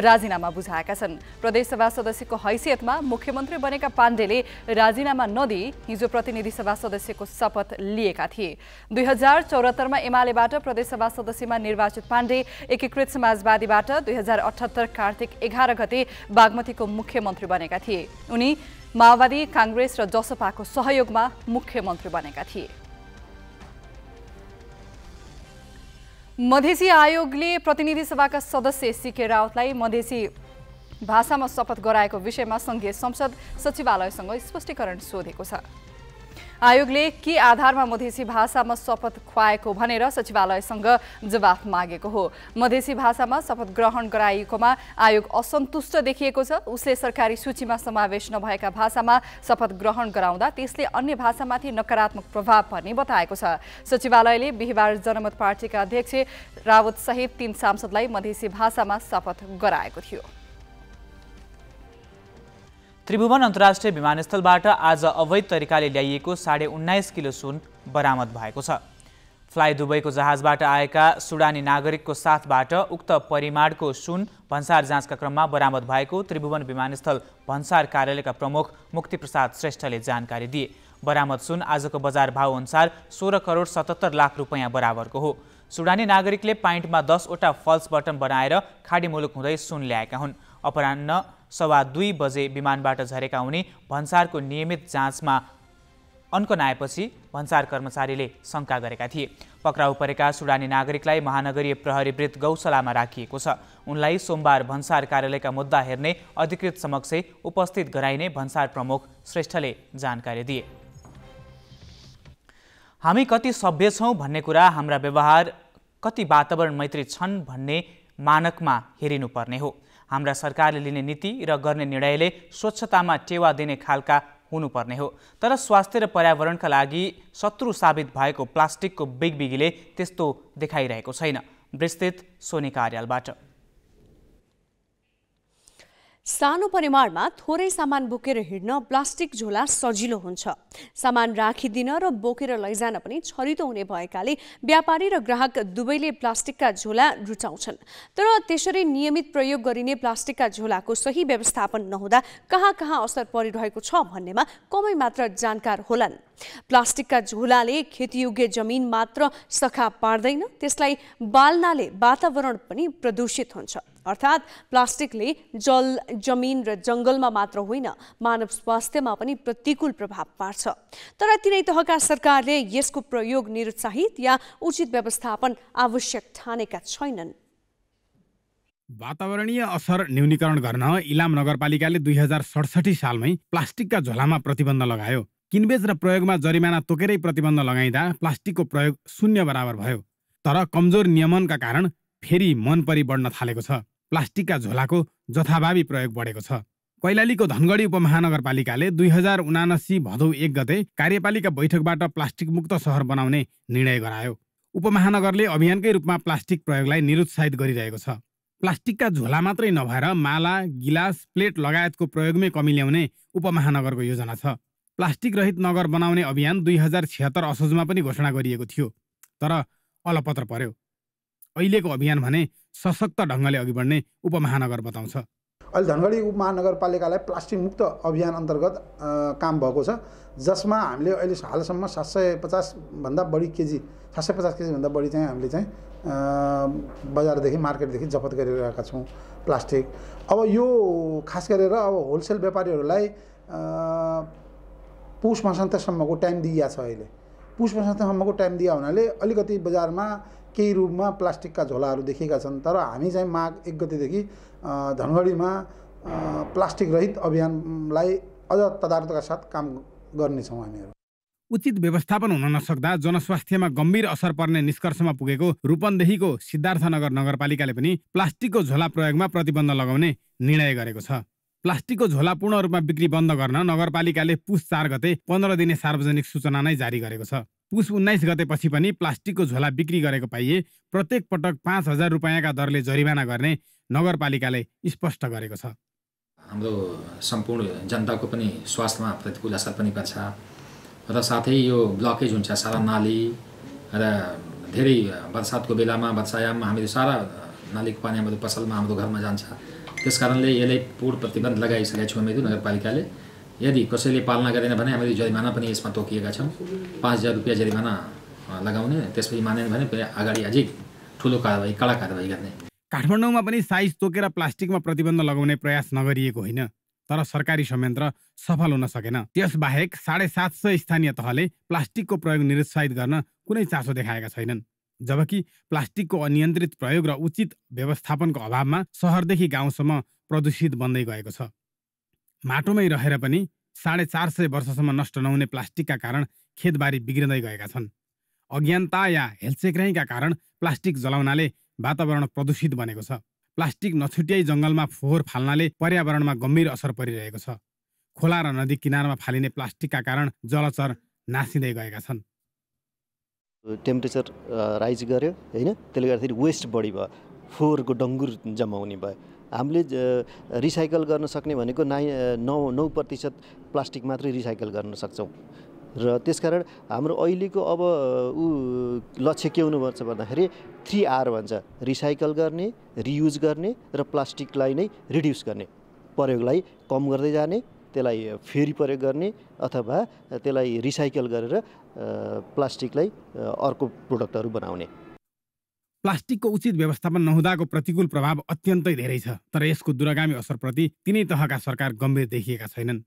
राजीनामा बुझाएका छन् प्रदेशसभा सदस्यको हैसियतमा मुख्यमन्त्री बनेका पाण्डेले राजीनामा नदिई हिजो प्रतिनिधि सभा सदस्यको शपथ लिएका थिए दुई हजार चौरात्तरमा एमालेबाट प्रदेशसभा सदस्यमा निर्वाचित पाण्डे एकीकृत समाजवादीबाट दुई हजार अठहत्तर कार्तिक एघार गते बागमतीको मुख्यमन्त्री बनेका थिए उनी माओवादी काङ्ग्रेस र जसपाको सहयोगमा मुख्यमन्त्री बनेका थिए मधेसी आयोगले प्रतिनिधि सभाका सदस्य सिके रावतलाई मधेसी भाषामा शपथ गराएको विषयमा संघीय संसद सचिवालयसँग स्पष्टीकरण सोधेको छ आयोगले के आधारमा मधेसी भाषामा शपथ खुवाएको भनेर सचिवालयसँग जवाफ मागेको हो मधेसी भाषामा शपथ ग्रहण गराइएकोमा आयोग असन्तुष्ट देखिएको छ उसले सरकारी सूचीमा समावेश नभएका भाषामा शपथ ग्रहण गराउँदा त्यसले अन्य भाषामाथि नकारात्मक प्रभाव पर्ने बताएको छ सचिवालयले बिहिबार जनमत पार्टीका अध्यक्ष रावत सहित तीन सांसदलाई मधेसी भाषामा शपथ गराएको थियो त्रिभुवन अन्तर्राष्ट्रिय विमानस्थलबाट आज अवैध तरिकाले ल्याइएको साढे उन्नाइस किलो सुन बरामद भएको छ फ्लाइ दुबईको जहाजबाट आएका सुडानी नागरिकको साथबाट उक्त परिमाणको सुन भन्सार जाँचका क्रममा बरामद भएको त्रिभुवन विमानस्थल भन्सार कार्यालयका प्रमुख मुक्तिप्रसाद श्रेष्ठले जानकारी दिए बरामद सुन आजको बजार भाव अनुसार सोह्र करोड सतहत्तर लाख रुपियाँ बराबरको हो सुडानी नागरिकले पाइन्टमा दसवटा फल्स बटन बनाएर खाडी मुलुक हुँदै सुन ल्याएका हुन् अपरान्न सवा दुई बजे विमानबाट झरेका उनी भन्सारको नियमित जाँचमा अन्कन आएपछि भन्सार कर्मचारीले शङ्का गरेका थिए पक्राउ परेका सुडानी नागरिकलाई महानगरीय प्रहरीवृत्त गौशालामा राखिएको छ उनलाई सोमबार भन्सार कार्यालयका मुद्दा हेर्ने अधिकृत समक्ष उपस्थित गराइने भन्सार प्रमुख श्रेष्ठले जानकारी दिए हामी कति सभ्य छौँ भन्ने कुरा हाम्रा व्यवहार कति वातावरण मैत्री छन् भन्ने मानकमा हेरिनुपर्ने हो हाम्रा सरकारले लिने नीति र गर्ने निर्णयले स्वच्छतामा टेवा दिने खालका हुनुपर्ने हो तर स्वास्थ्य र पर्यावरणका लागि शत्रु साबित भएको प्लास्टिकको बिगबिगीले त्यस्तो देखाइरहेको छैन विस्तृत सोनी कार्यालबाट सानो परिमाणमा थोरै सामान बोकेर हिँड्न प्लास्टिक झोला सजिलो हुन्छ सामान राखिदिन र बोकेर लैजान पनि छरितो हुने भएकाले व्यापारी र ग्राहक दुवैले प्लास्टिकका झोला रुचाउँछन् तर त्यसरी नियमित प्रयोग गरिने प्लास्टिकका झोलाको सही व्यवस्थापन नहुँदा कहाँ कहाँ असर परिरहेको छ भन्नेमा कमै मात्र जानकार होलान् प्लास्टिकका झोलाले खेतीयोग्य जमिन मात्र सखा पार्दैन त्यसलाई बाल्नाले वातावरण पनि प्रदूषित हुन्छ अर्थात् प्लास्टिकले जल जमिन र जङ्गलमा मात्र होइन मानव स्वास्थ्यमा पनि प्रतिकूल प्रभाव पार्छ तर तिनै तहका सरकारले यसको प्रयोग निरुत्साहित या उचित व्यवस्थापन आवश्यक ठानेका छैनन् वातावरणीय असर न्यूनीकरण गर्न इलाम नगरपालिकाले दुई हजार सडसठी सालमै प्लास्टिकका झोलामा प्रतिबन्ध लगायो किनबेज र प्रयोगमा जरिमाना तोकेरै प्रतिबन्ध लगाइँदा प्लास्टिकको प्रयोग शून्य बराबर भयो तर कमजोर नियमनका कारण फेरि मन परि बढ्न थालेको छ प्लास्टिकका झोलाको जथाभावी प्रयोग बढेको छ कैलालीको धनगढी उपमहानगरपालिकाले दुई हजार उनासी भदौ एक गते कार्यपालिका बैठकबाट प्लास्टिक मुक्त सहर बनाउने निर्णय गरायो उपमहानगरले अभियानकै रूपमा प्लास्टिक प्रयोगलाई निरुत्साहित गरिरहेको छ प्लास्टिकका झोला मात्रै नभएर माला गिलास प्लेट लगायतको प्रयोगमै कमी ल्याउने उपमहानगरको योजना छ प्लास्टिक रहित नगर बनाउने अभियान दुई हजार छिहत्तर असोजमा पनि घोषणा गरिएको थियो तर अलपत्र पर्यो अहिलेको अभियान भने सशक्त ढङ्गले अघि बढ्ने उपमहानगर बताउँछ अहिले धनगढी उपमहानगरपालिकालाई प्लास्टिक मुक्त अभियान अन्तर्गत काम भएको छ जसमा हामीले अहिले हालसम्म सात सय पचासभन्दा बढी केजी सात सय पचास केजीभन्दा बढी चाहिँ हामीले चाहिँ बजारदेखि मार्केटदेखि जफत गरिरहेका छौँ प्लास्टिक अब यो खास गरेर अब होलसेल व्यापारीहरूलाई पुष मसन्तसम्मको टाइम दिइया छ अहिले पुष मसन्तसम्मको टाइम दिया हुनाले अलिकति बजारमा केही रूपमा प्लास्टिकका झोलाहरू देखेका छन् तर हामी चाहिँ माघ एक गतिदेखि धनगढीमा प्लास्टिक रहित अभियानलाई अझ तदार्थका साथ काम गर्नेछौँ हामीहरू उचित व्यवस्थापन हुन नसक्दा जनस्वास्थ्यमा गम्भीर असर पर्ने निष्कर्षमा पुगेको रूपन्देहीको सिद्धार्थनगर नगरपालिकाले पनि प्लास्टिकको झोला प्रयोगमा प्रतिबन्ध लगाउने निर्णय गरेको छ प्लास्टिकको झोला पूर्ण रूपमा बिक्री बन्द गर्न नगरपालिकाले पुस चार गते पन्ध्र दिने सार्वजनिक सूचना नै जारी गरेको छ पुस उन्नाइस गतेपछि पनि प्लास्टिकको झोला बिक्री गरेको पाइए प्रत्येक पटक पाँच हजार रुपियाँका दरले जरिमाना गर्ने नगरपालिकाले स्पष्ट गरेको छ हाम्रो सम्पूर्ण जनताको पनि स्वास्थ्यमा प्रतिकूल असर पनि पर्छ र साथै यो ब्लकेज हुन्छ सारा नाली र धेरै बर्सातको बेलामा वर्षायाममा हामीले सारा नालीको पानी हाम्रो पसलमा हाम्रो घरमा जान्छ त्यस कारणले यसलाई पूर्ण प्रतिबन्ध लगाइसकेका छौँ हामीहरू नगरपालिकाले यदि कसैले पालना गरेन भने हामीले जरिमाना पनि यसमा तोकिएका छौँ पाँच हजार रुपियाँ जरिमाना लगाउने त्यसपछि मानेन भने फेरि अगाडि अझै ठुलो कारवाही कडा कारवाही गर्ने काठमाडौँमा पनि साइज तोकेर प्लास्टिकमा प्रतिबन्ध लगाउने प्रयास नगरिएको होइन तर सरकारी संयन्त्र सफल हुन सकेन त्यसबाहेक साढे सात सय स्थानीय तहले प्लास्टिकको प्रयोग निरुत्साहित गर्न कुनै चासो देखाएका छैनन् जबकि प्लास्टिकको अनियन्त्रित प्रयोग र उचित व्यवस्थापनको अभावमा सहरदेखि गाउँसम्म प्रदूषित बन्दै गएको छ माटोमै रहेर पनि साढे चार सय वर्षसम्म नष्ट नहुने प्लास्टिकका कारण खेतबारी बिग्रिँदै गएका छन् अज्ञानता या हेलचेक्राइका कारण प्लास्टिक जलाउनाले वातावरण प्रदूषित बनेको छ प्लास्टिक नछुट्याइ जङ्गलमा फोहोर फाल्नाले पर्यावरणमा गम्भीर असर परिरहेको छ खोला र नदी किनारमा फालिने प्लास्टिकका कारण जलचर नासिँदै गएका छन् टेम्परेचर राइज गर्यो होइन त्यसले गर्दाखेरि वेस्ट बढी भयो फोहोरको डङ्गुर जमाउने भयो हामीले रिसाइकल गर्न सक्ने भनेको नाइ नौ नौ प्रतिशत प्लास्टिक मात्रै रिसाइकल गर्न सक्छौँ र त्यसकारण हाम्रो अहिलेको अब ऊ लक्ष्य के हुनुपर्छ भन्दाखेरि थ्री आर भन्छ रिसाइकल गर्ने रियुज गर्ने र प्लास्टिकलाई नै रिड्युस गर्ने प्रयोगलाई कम गर्दै जाने त्यसलाई फेरि प्रयोग गर्ने अथवा त्यसलाई रिसाइकल गरेर प्लास्टिकलाई अर्को प्रोडक्टहरू बनाउने प्लास्टिकको उचित व्यवस्थापन नहुँदाको प्रतिकूल प्रभाव अत्यन्तै धेरै छ तर यसको दुरागामी असरप्रति तिनै तहका सरकार गम्भीर देखिएका छैनन्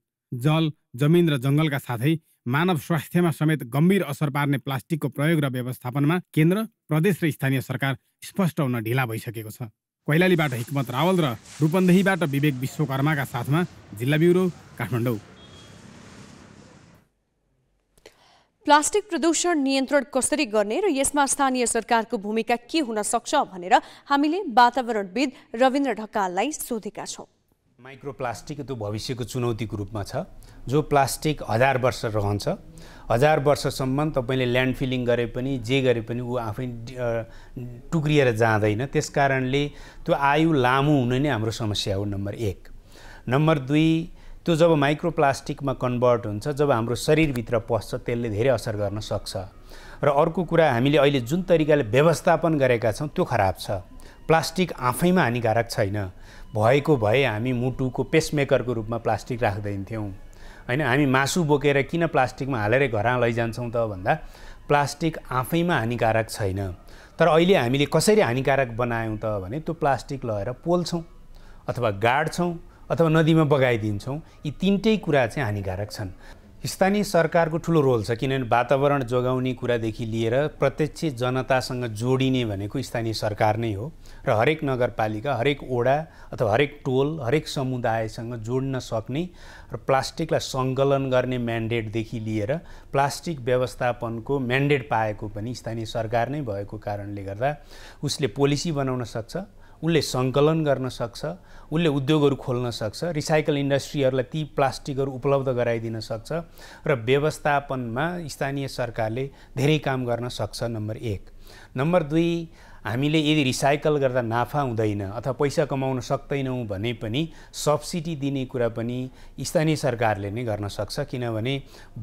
जल जमिन र जङ्गलका साथै मानव स्वास्थ्यमा समेत गम्भीर असर पार्ने प्लास्टिकको प्रयोग र व्यवस्थापनमा केन्द्र प्रदेश र स्थानीय सरकार स्पष्ट हुन ढिला भइसकेको छ कैलालीबाट हिक्मत रावल र रूपन्देहीबाट विवेक विश्वकर्माका साथमा जिल्ला ब्युरो काठमाडौँ प्लास्टिक प्रदूषण नियन्त्रण कसरी गर्ने र यसमा स्थानीय सरकारको भूमिका के हुन सक्छ भनेर हामीले वातावरणविद रविन्द्र ढकाललाई सोधेका छौँ माइक्रोप्लास्टिक त्यो भविष्यको चुनौतीको रूपमा छ जो प्लास्टिक हजार वर्ष रहन्छ हजार वर्षसम्म तपाईँले ल्यान्ड फिलिङ गरे पनि जे गरे पनि ऊ आफै टुक्रिएर जाँदैन त्यस कारणले त्यो आयु लामो हुने नै हाम्रो समस्या हो नम्बर एक नम्बर दुई त्यो जब माइक्रोप्लास्टिकमा कन्भर्ट हुन्छ जब हाम्रो शरीरभित्र पस्छ त्यसले धेरै असर गर्न सक्छ र अर्को कुरा हामीले अहिले जुन तरिकाले व्यवस्थापन गरेका छौँ त्यो खराब छ प्लास्टिक आफैमा हानिकारक छैन भएको भए हामी मुटुको पेसमेकरको रूपमा प्लास्टिक राख्दैनथ्यौँ होइन हामी मासु बोकेर किन प्लास्टिकमा हालेर घरमा लैजान्छौँ त भन्दा प्लास्टिक आफैमा हानिकारक छैन तर अहिले हामीले कसरी हानिकारक बनायौँ त भने त्यो प्लास्टिक लगेर पोल्छौँ अथवा गाड्छौँ अथवा नदीमा बगाइदिन्छौँ यी तिनटै कुरा चाहिँ हानिकारक छन् स्थानीय सरकारको ठुलो रोल छ किनभने वातावरण जोगाउने कुरादेखि लिएर प्रत्यक्ष जनतासँग जोडिने भनेको स्थानीय सरकार नै हो र हरेक नगरपालिका हरेक ओडा अथवा हरेक टोल हरेक समुदायसँग जोड्न सक्ने र प्लास्टिकलाई सङ्कलन गर्ने म्यान्डेटदेखि लिएर प्लास्टिक व्यवस्थापनको म्यान्डेट पाएको पनि स्थानीय सरकार नै भएको कारणले गर्दा उसले पोलिसी बनाउन सक्छ उसले सङ्कलन गर्न सक्छ उसले उद्योगहरू खोल्न सक्छ रिसाइकल इन्डस्ट्रीहरूलाई ती प्लास्टिकहरू उपलब्ध गराइदिन सक्छ र व्यवस्थापनमा स्थानीय सरकारले धेरै काम गर्न सक्छ नम्बर एक नम्बर दुई हामीले यदि रिसाइकल गर्दा नाफा हुँदैन अथवा पैसा कमाउन सक्दैनौँ भने पनि सब्सिडी दिने कुरा पनि स्थानीय सरकारले नै गर्न सक्छ किनभने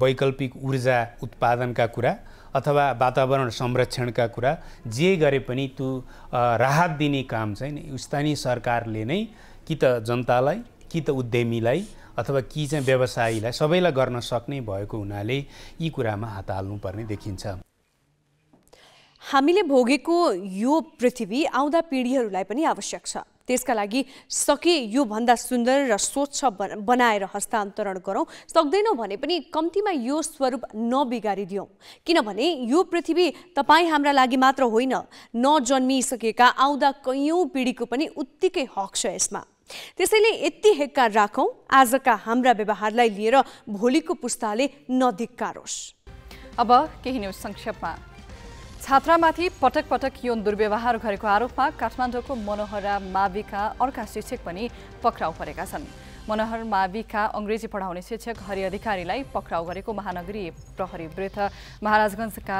वैकल्पिक ऊर्जा उत्पादनका कुरा अथवा वातावरण संरक्षणका कुरा जे गरे पनि त्यो राहत दिने काम चाहिँ स्थानीय सरकारले नै कि त जनतालाई कि त उद्यमीलाई अथवा कि चाहिँ व्यवसायीलाई सबैलाई गर्न सक्ने भएको हुनाले यी कुरामा हात हाल्नुपर्ने देखिन्छ हामीले भोगेको यो पृथ्वी आउँदा पिँढीहरूलाई पनि आवश्यक छ त्यसका लागि सके योभन्दा सुन्दर र स्वच्छ बनाएर हस्तान्तरण गरौँ सक्दैनौँ भने पनि कम्तीमा यो स्वरूप नबिगारिदियौँ किनभने यो पृथ्वी तपाईँ हाम्रा लागि मात्र होइन नजन्मिसकेका आउँदा कैयौँ पिँढीको पनि उत्तिकै हक छ यसमा त्यसैले यति हेक्का राखौँ आजका हाम्रा व्यवहारलाई लिएर भोलिको पुस्ताले नधिक्कारोस् अब केही न्युज संक्षेपमा छात्रामाथि पटक पटक यौन दुर्व्यवहार गरेको आरोपमा काठमाडौँको मनोहरा माविका अर्का शिक्षक पनि पक्राउ परेका छन् मनोहर माविका अङ्ग्रेजी पढाउने शिक्षक हरि अधिकारीलाई पक्राउ गरेको महानगरीय प्रहरी वृद्ध महाराजगञ्जका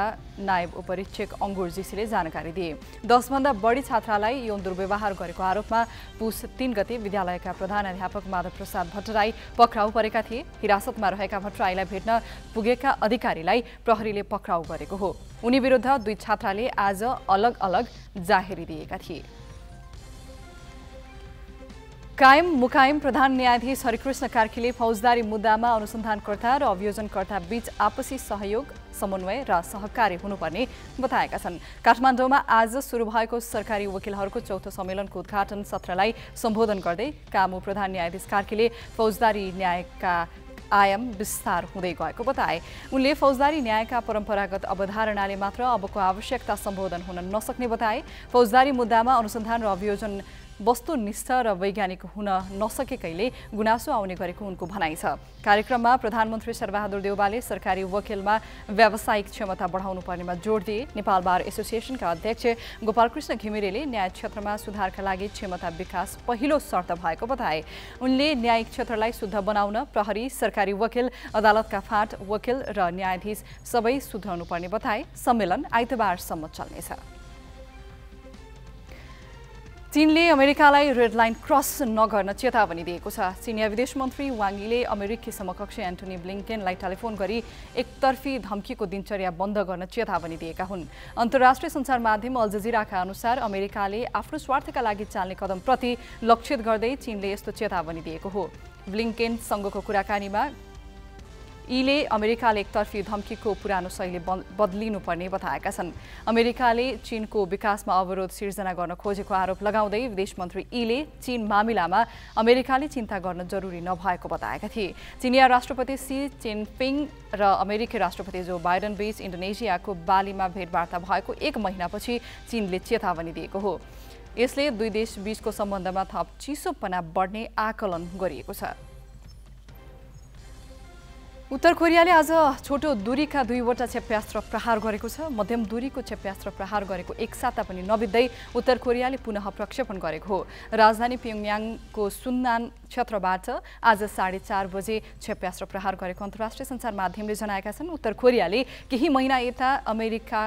नायब उपरीक्षक अङ्गुर जीषीले जानकारी दिए दसभन्दा बढी छात्रालाई यौन दुर्व्यवहार गरेको आरोपमा पुस तीन गते विद्यालयका प्रधान अध्यापक माधव प्रसाद भट्टराई पक्राउ परेका थिए हिरासतमा रहेका भट्टराईलाई भेट्न पुगेका अधिकारीलाई प्रहरीले पक्राउ गरेको हो उनी विरुद्ध दुई छात्राले आज अलग अलग जाहेरी दिएका थिए कायम मुकायम प्रधान न्यायाधीश हरिकृष्ण कार्कीले फौजदारी मुद्दामा अनुसन्धानकर्ता र अभियोजनकर्ता बीच आपसी सहयोग समन्वय र सहकार्य हुनुपर्ने बताएका छन् काठमाडौँमा आज सुरु भएको सरकारी वकिलहरूको चौथो सम्मेलनको उद्घाटन सत्रलाई सम्बोधन गर्दै कामु प्रधान न्यायाधीश कार्कीले फौजदारी न्यायका आयाम विस्तार हुँदै गएको बताए उनले फौजदारी न्यायका परम्परागत अवधारणाले मात्र अबको आवश्यकता सम्बोधन हुन नसक्ने बताए फौजदारी मुद्दामा अनुसन्धान र अभियोजन वस्तुनिष्ठ र वैज्ञानिक हुन नसकेकैले गुनासो आउने गरेको उनको भनाइ छ कार्यक्रममा प्रधानमन्त्री शेरबहादुर देउवाले सरकारी वकिलमा व्यावसायिक क्षमता बढाउनु पर्नेमा जोड दिए नेपाल बार एसोसिएसनका अध्यक्ष गोपालकृष्ण घिमिरेले न्याय क्षेत्रमा सुधारका लागि क्षमता विकास पहिलो शर्त भएको बताए उनले न्यायिक क्षेत्रलाई शुद्ध बनाउन प्रहरी सरकारी वकिल अदालतका फाँट वकिल र न्यायाधीश सबै पर्ने बताए सम्मेलन आइतबारसम्म चल्नेछ चीनले अमेरिकालाई रेड लाइन क्रस नगर्न चेतावनी दिएको छ चिनिया विदेश मन्त्री वाङीले अमेरिकी समकक्ष एन्टोनी ब्लिङ्केनलाई टेलिफोन गरी एकतर्फी धम्कीको दिनचर्या बन्द गर्न चेतावनी दिएका हुन् अन्तर्राष्ट्रिय सञ्चार माध्यम अल्जजिराका अनुसार अमेरिकाले आफ्नो स्वार्थका लागि चाल्ने कदमप्रति लक्षित गर्दै चीनले यस्तो चेतावनी दिएको हो ब्लिङ्केनसँगको कुराकानीमा यीले अमेरिकाले एकतर्फी धम्कीको पुरानो शैली बदलिनुपर्ने बताएका छन् अमेरिकाले चीनको विकासमा अवरोध सिर्जना गर्न खोजेको आरोप लगाउँदै विदेश मन्त्री यीले चीन मामिलामा अमेरिकाले चिन्ता गर्न जरुरी नभएको बताएका थिए चिनिया राष्ट्रपति सी चिनपिङ र अमेरिकी राष्ट्रपति जो बाइडन बीच इन्डोनेसियाको बालीमा भेटवार्ता भएको एक महिनापछि चीनले चेतावनी दिएको हो यसले दुई देश बीचको सम्बन्धमा थप चिसोपना बढ्ने आकलन गरिएको छ उत्तर कोरियाले आज छोटो दूरीका दुईवटा क्षेप्यास्त्र प्रहार गरेको छ मध्यम दूरीको क्षेप्यास्त्र प्रहार गरेको एक साता पनि नबित्दै उत्तर कोरियाले पुनः प्रक्षेपण गरेको हो राजधानी प्योङयाङको सुन्नान क्षेत्रबाट आज साढे चार बजे क्षेप्यास्त्र प्रहार गरेको अन्तर्राष्ट्रिय सञ्चार माध्यमले जनाएका छन् उत्तर कोरियाले केही महिना यता अमेरिका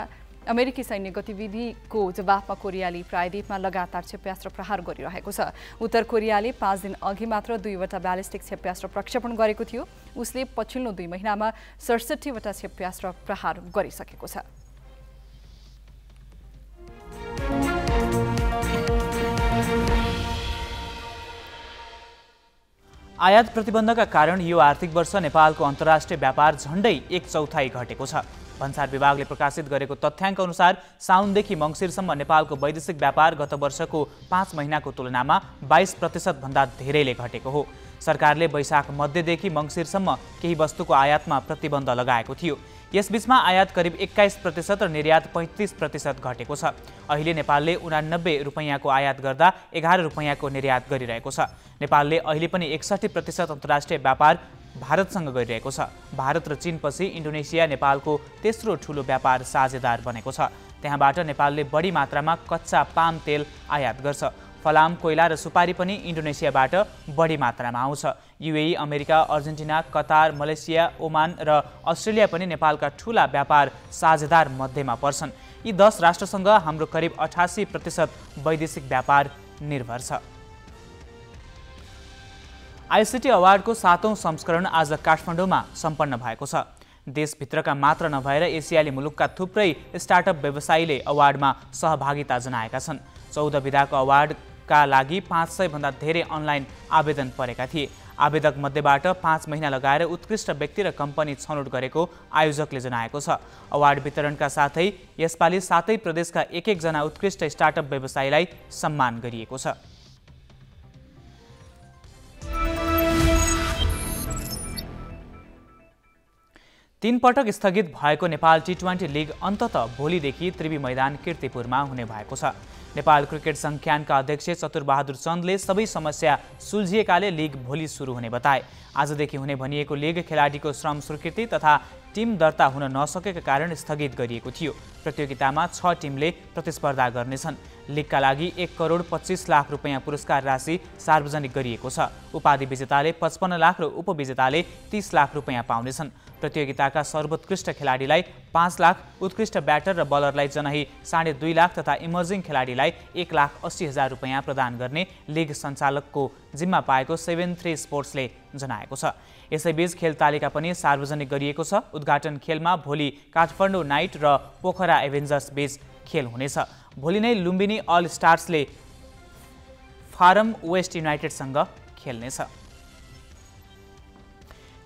अमेरिकी सैन्य गतिविधिको जवाफमा कोरियाली प्रायद्वीपमा लगातार क्षेप्यास्त्र प्रहार गरिरहेको छ उत्तर कोरियाले पाँच दिन अघि मात्र दुईवटा ब्यालिस्टिक क्षेप्यास्त्र प्रक्षेपण गरेको थियो उसले पछिल्लो दुई महिनामा सडसठीवटा क्षेप्यास्त्र प्रहार गरिसकेको छ आयात प्रतिबन्धका कारण यो आर्थिक वर्ष नेपालको अन्तर्राष्ट्रिय व्यापार झण्डै एक चौथाइ घटेको छ भन्सार विभागले प्रकाशित गरेको तथ्याङ्क अनुसार साउनदेखि मङ्सिरसम्म नेपालको वैदेशिक व्यापार गत वर्षको पाँच महिनाको तुलनामा बाइस प्रतिशतभन्दा धेरैले घटेको हो सरकारले वैशाख मध्यदेखि मङ्सिरसम्म केही वस्तुको आयातमा प्रतिबन्ध लगाएको थियो यसबीचमा आयात करिब एक्काइस प्रतिशत र निर्यात पैँतिस प्रतिशत घटेको छ अहिले नेपालले उनानब्बे रुपैयाँको आयात गर्दा एघार रुपैयाँको निर्यात गरिरहेको छ नेपालले अहिले पनि एकसठी प्रतिशत अन्तर्राष्ट्रिय व्यापार भारतसँग गरिरहेको छ भारत र चिनपछि इन्डोनेसिया नेपालको तेस्रो ठुलो व्यापार साझेदार बनेको छ त्यहाँबाट नेपालले बढी मात्रामा कच्चा पाम तेल आयात गर्छ फलाम कोइला र सुपारी पनि इन्डोनेसियाबाट बढी मात्रामा आउँछ UAE America Argentina Qatar Malaysia Oman र अस्ट्रेलिया पनि नेपालका ठुला व्यापार साझेदार मध्येमा पर्छन् यी दस राष्ट्रसँग हाम्रो करिब अठासी प्रतिशत वैदेशिक व्यापार निर्भर छ आइसिटी अवार्डको सातौँ संस्करण आज काठमाडौँमा सम्पन्न भएको छ देशभित्रका मात्र नभएर एसियाली मुलुकका थुप्रै स्टार्टअप व्यवसायीले अवार्डमा सहभागिता जनाएका छन् चौध विधाको अवार्डका लागि पाँच सयभन्दा धेरै अनलाइन आवेदन परेका थिए आवेदक मध्येबाट पाँच महिना लगाएर उत्कृष्ट व्यक्ति र कम्पनी छनौट गरेको आयोजकले जनाएको छ अवार्ड वितरणका साथै यसपालि सातै प्रदेशका एक एकजना उत्कृष्ट स्टार्टअप व्यवसायीलाई सम्मान गरिएको छ तीन पटक स्थगित भएको नेपाल टी ट्वेन्टी लिग अन्तत भोलिदेखि त्रिवी मैदान किर्तिपुरमा हुने भएको छ नेपाल क्रिकेट सङ्ख्यानका अध्यक्ष चतुरबहादुर चन्दले सबै समस्या सुल्झिएकाले लिग भोलि सुरु हुने बताए आजदेखि हुने भनिएको लिग खेलाडीको श्रम स्वीकृति तथा टिम दर्ता हुन नसकेका कारण स्थगित गरिएको थियो प्रतियोगितामा छ टिमले प्रतिस्पर्धा गर्नेछन् लिगका लागि एक करोड पच्चिस लाख रुपियाँ पुरस्कार राशि सार्वजनिक गरिएको छ उपाधि विजेताले पचपन्न लाख र उपविजेताले तिस लाख रुपियाँ पाउनेछन् प्रतियोगिताका सर्वोत्कृष्ट खेलाडीलाई पाँच लाख उत्कृष्ट ब्याटर र बलरलाई जनही साढे दुई लाख तथा इमर्जिङ खेलाडीलाई एक लाख अस्सी हजार रुपियाँ प्रदान गर्ने लिग सञ्चालकको जिम्मा पाएको सेभेन थ्री स्पोर्ट्सले जनाएको छ यसैबीच खेल तालिका पनि सार्वजनिक गरिएको छ उद्घाटन खेलमा भोलि काठमाडौँ नाइट र पोखरा एभेन्जर्स बीच खेल हुनेछ भोलि नै लुम्बिनी अल स्टार्सले फारम वेस्ट युनाइटेडसँग खेल्नेछ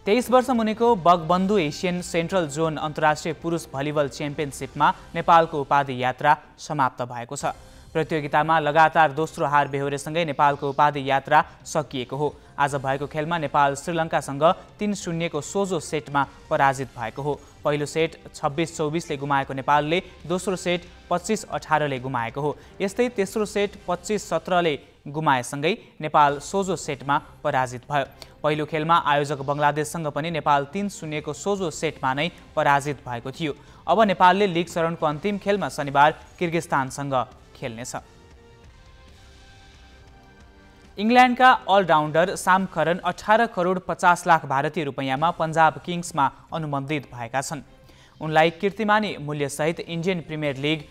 तेइस वर्ष मुनिको बगबन्धु एसियन सेन्ट्रल जोन अन्तर्राष्ट्रिय पुरुष भलिबल च्याम्पियनसिपमा नेपालको उपाधि यात्रा समाप्त भएको छ प्रतियोगितामा लगातार दोस्रो हार बेहोरेसँगै नेपालको उपाधि यात्रा सकिएको हो आज भएको खेलमा नेपाल श्रीलङ्कासँग तिन शून्यको सोझो सेटमा पराजित भएको हो पहिलो सेट छब्बिस चौबिसले गुमाएको नेपालले दोस्रो सेट पच्चिस अठारले गुमाएको हो यस्तै तेस्रो सेट पच्चिस सत्रले गुमाएसँगै नेपाल सोझो सेटमा पराजित भयो पहिलो खेलमा आयोजक बङ्गलादेशसँग पनि नेपाल तिन शून्यको सोझो सेटमा नै पराजित भएको थियो अब नेपालले लिग चरणको अन्तिम खेलमा शनिबार किर्गिस्तानसँग खेल्नेछ इङ्ल्यान्डका अलराउन्डर साम करण अठार करोड पचास लाख भारतीय रुपैयाँमा पन्जाब किङ्समा अनुबन्धित भएका छन् उनलाई कीर्तिमानी मूल्यसहित इन्डियन प्रिमियर लिग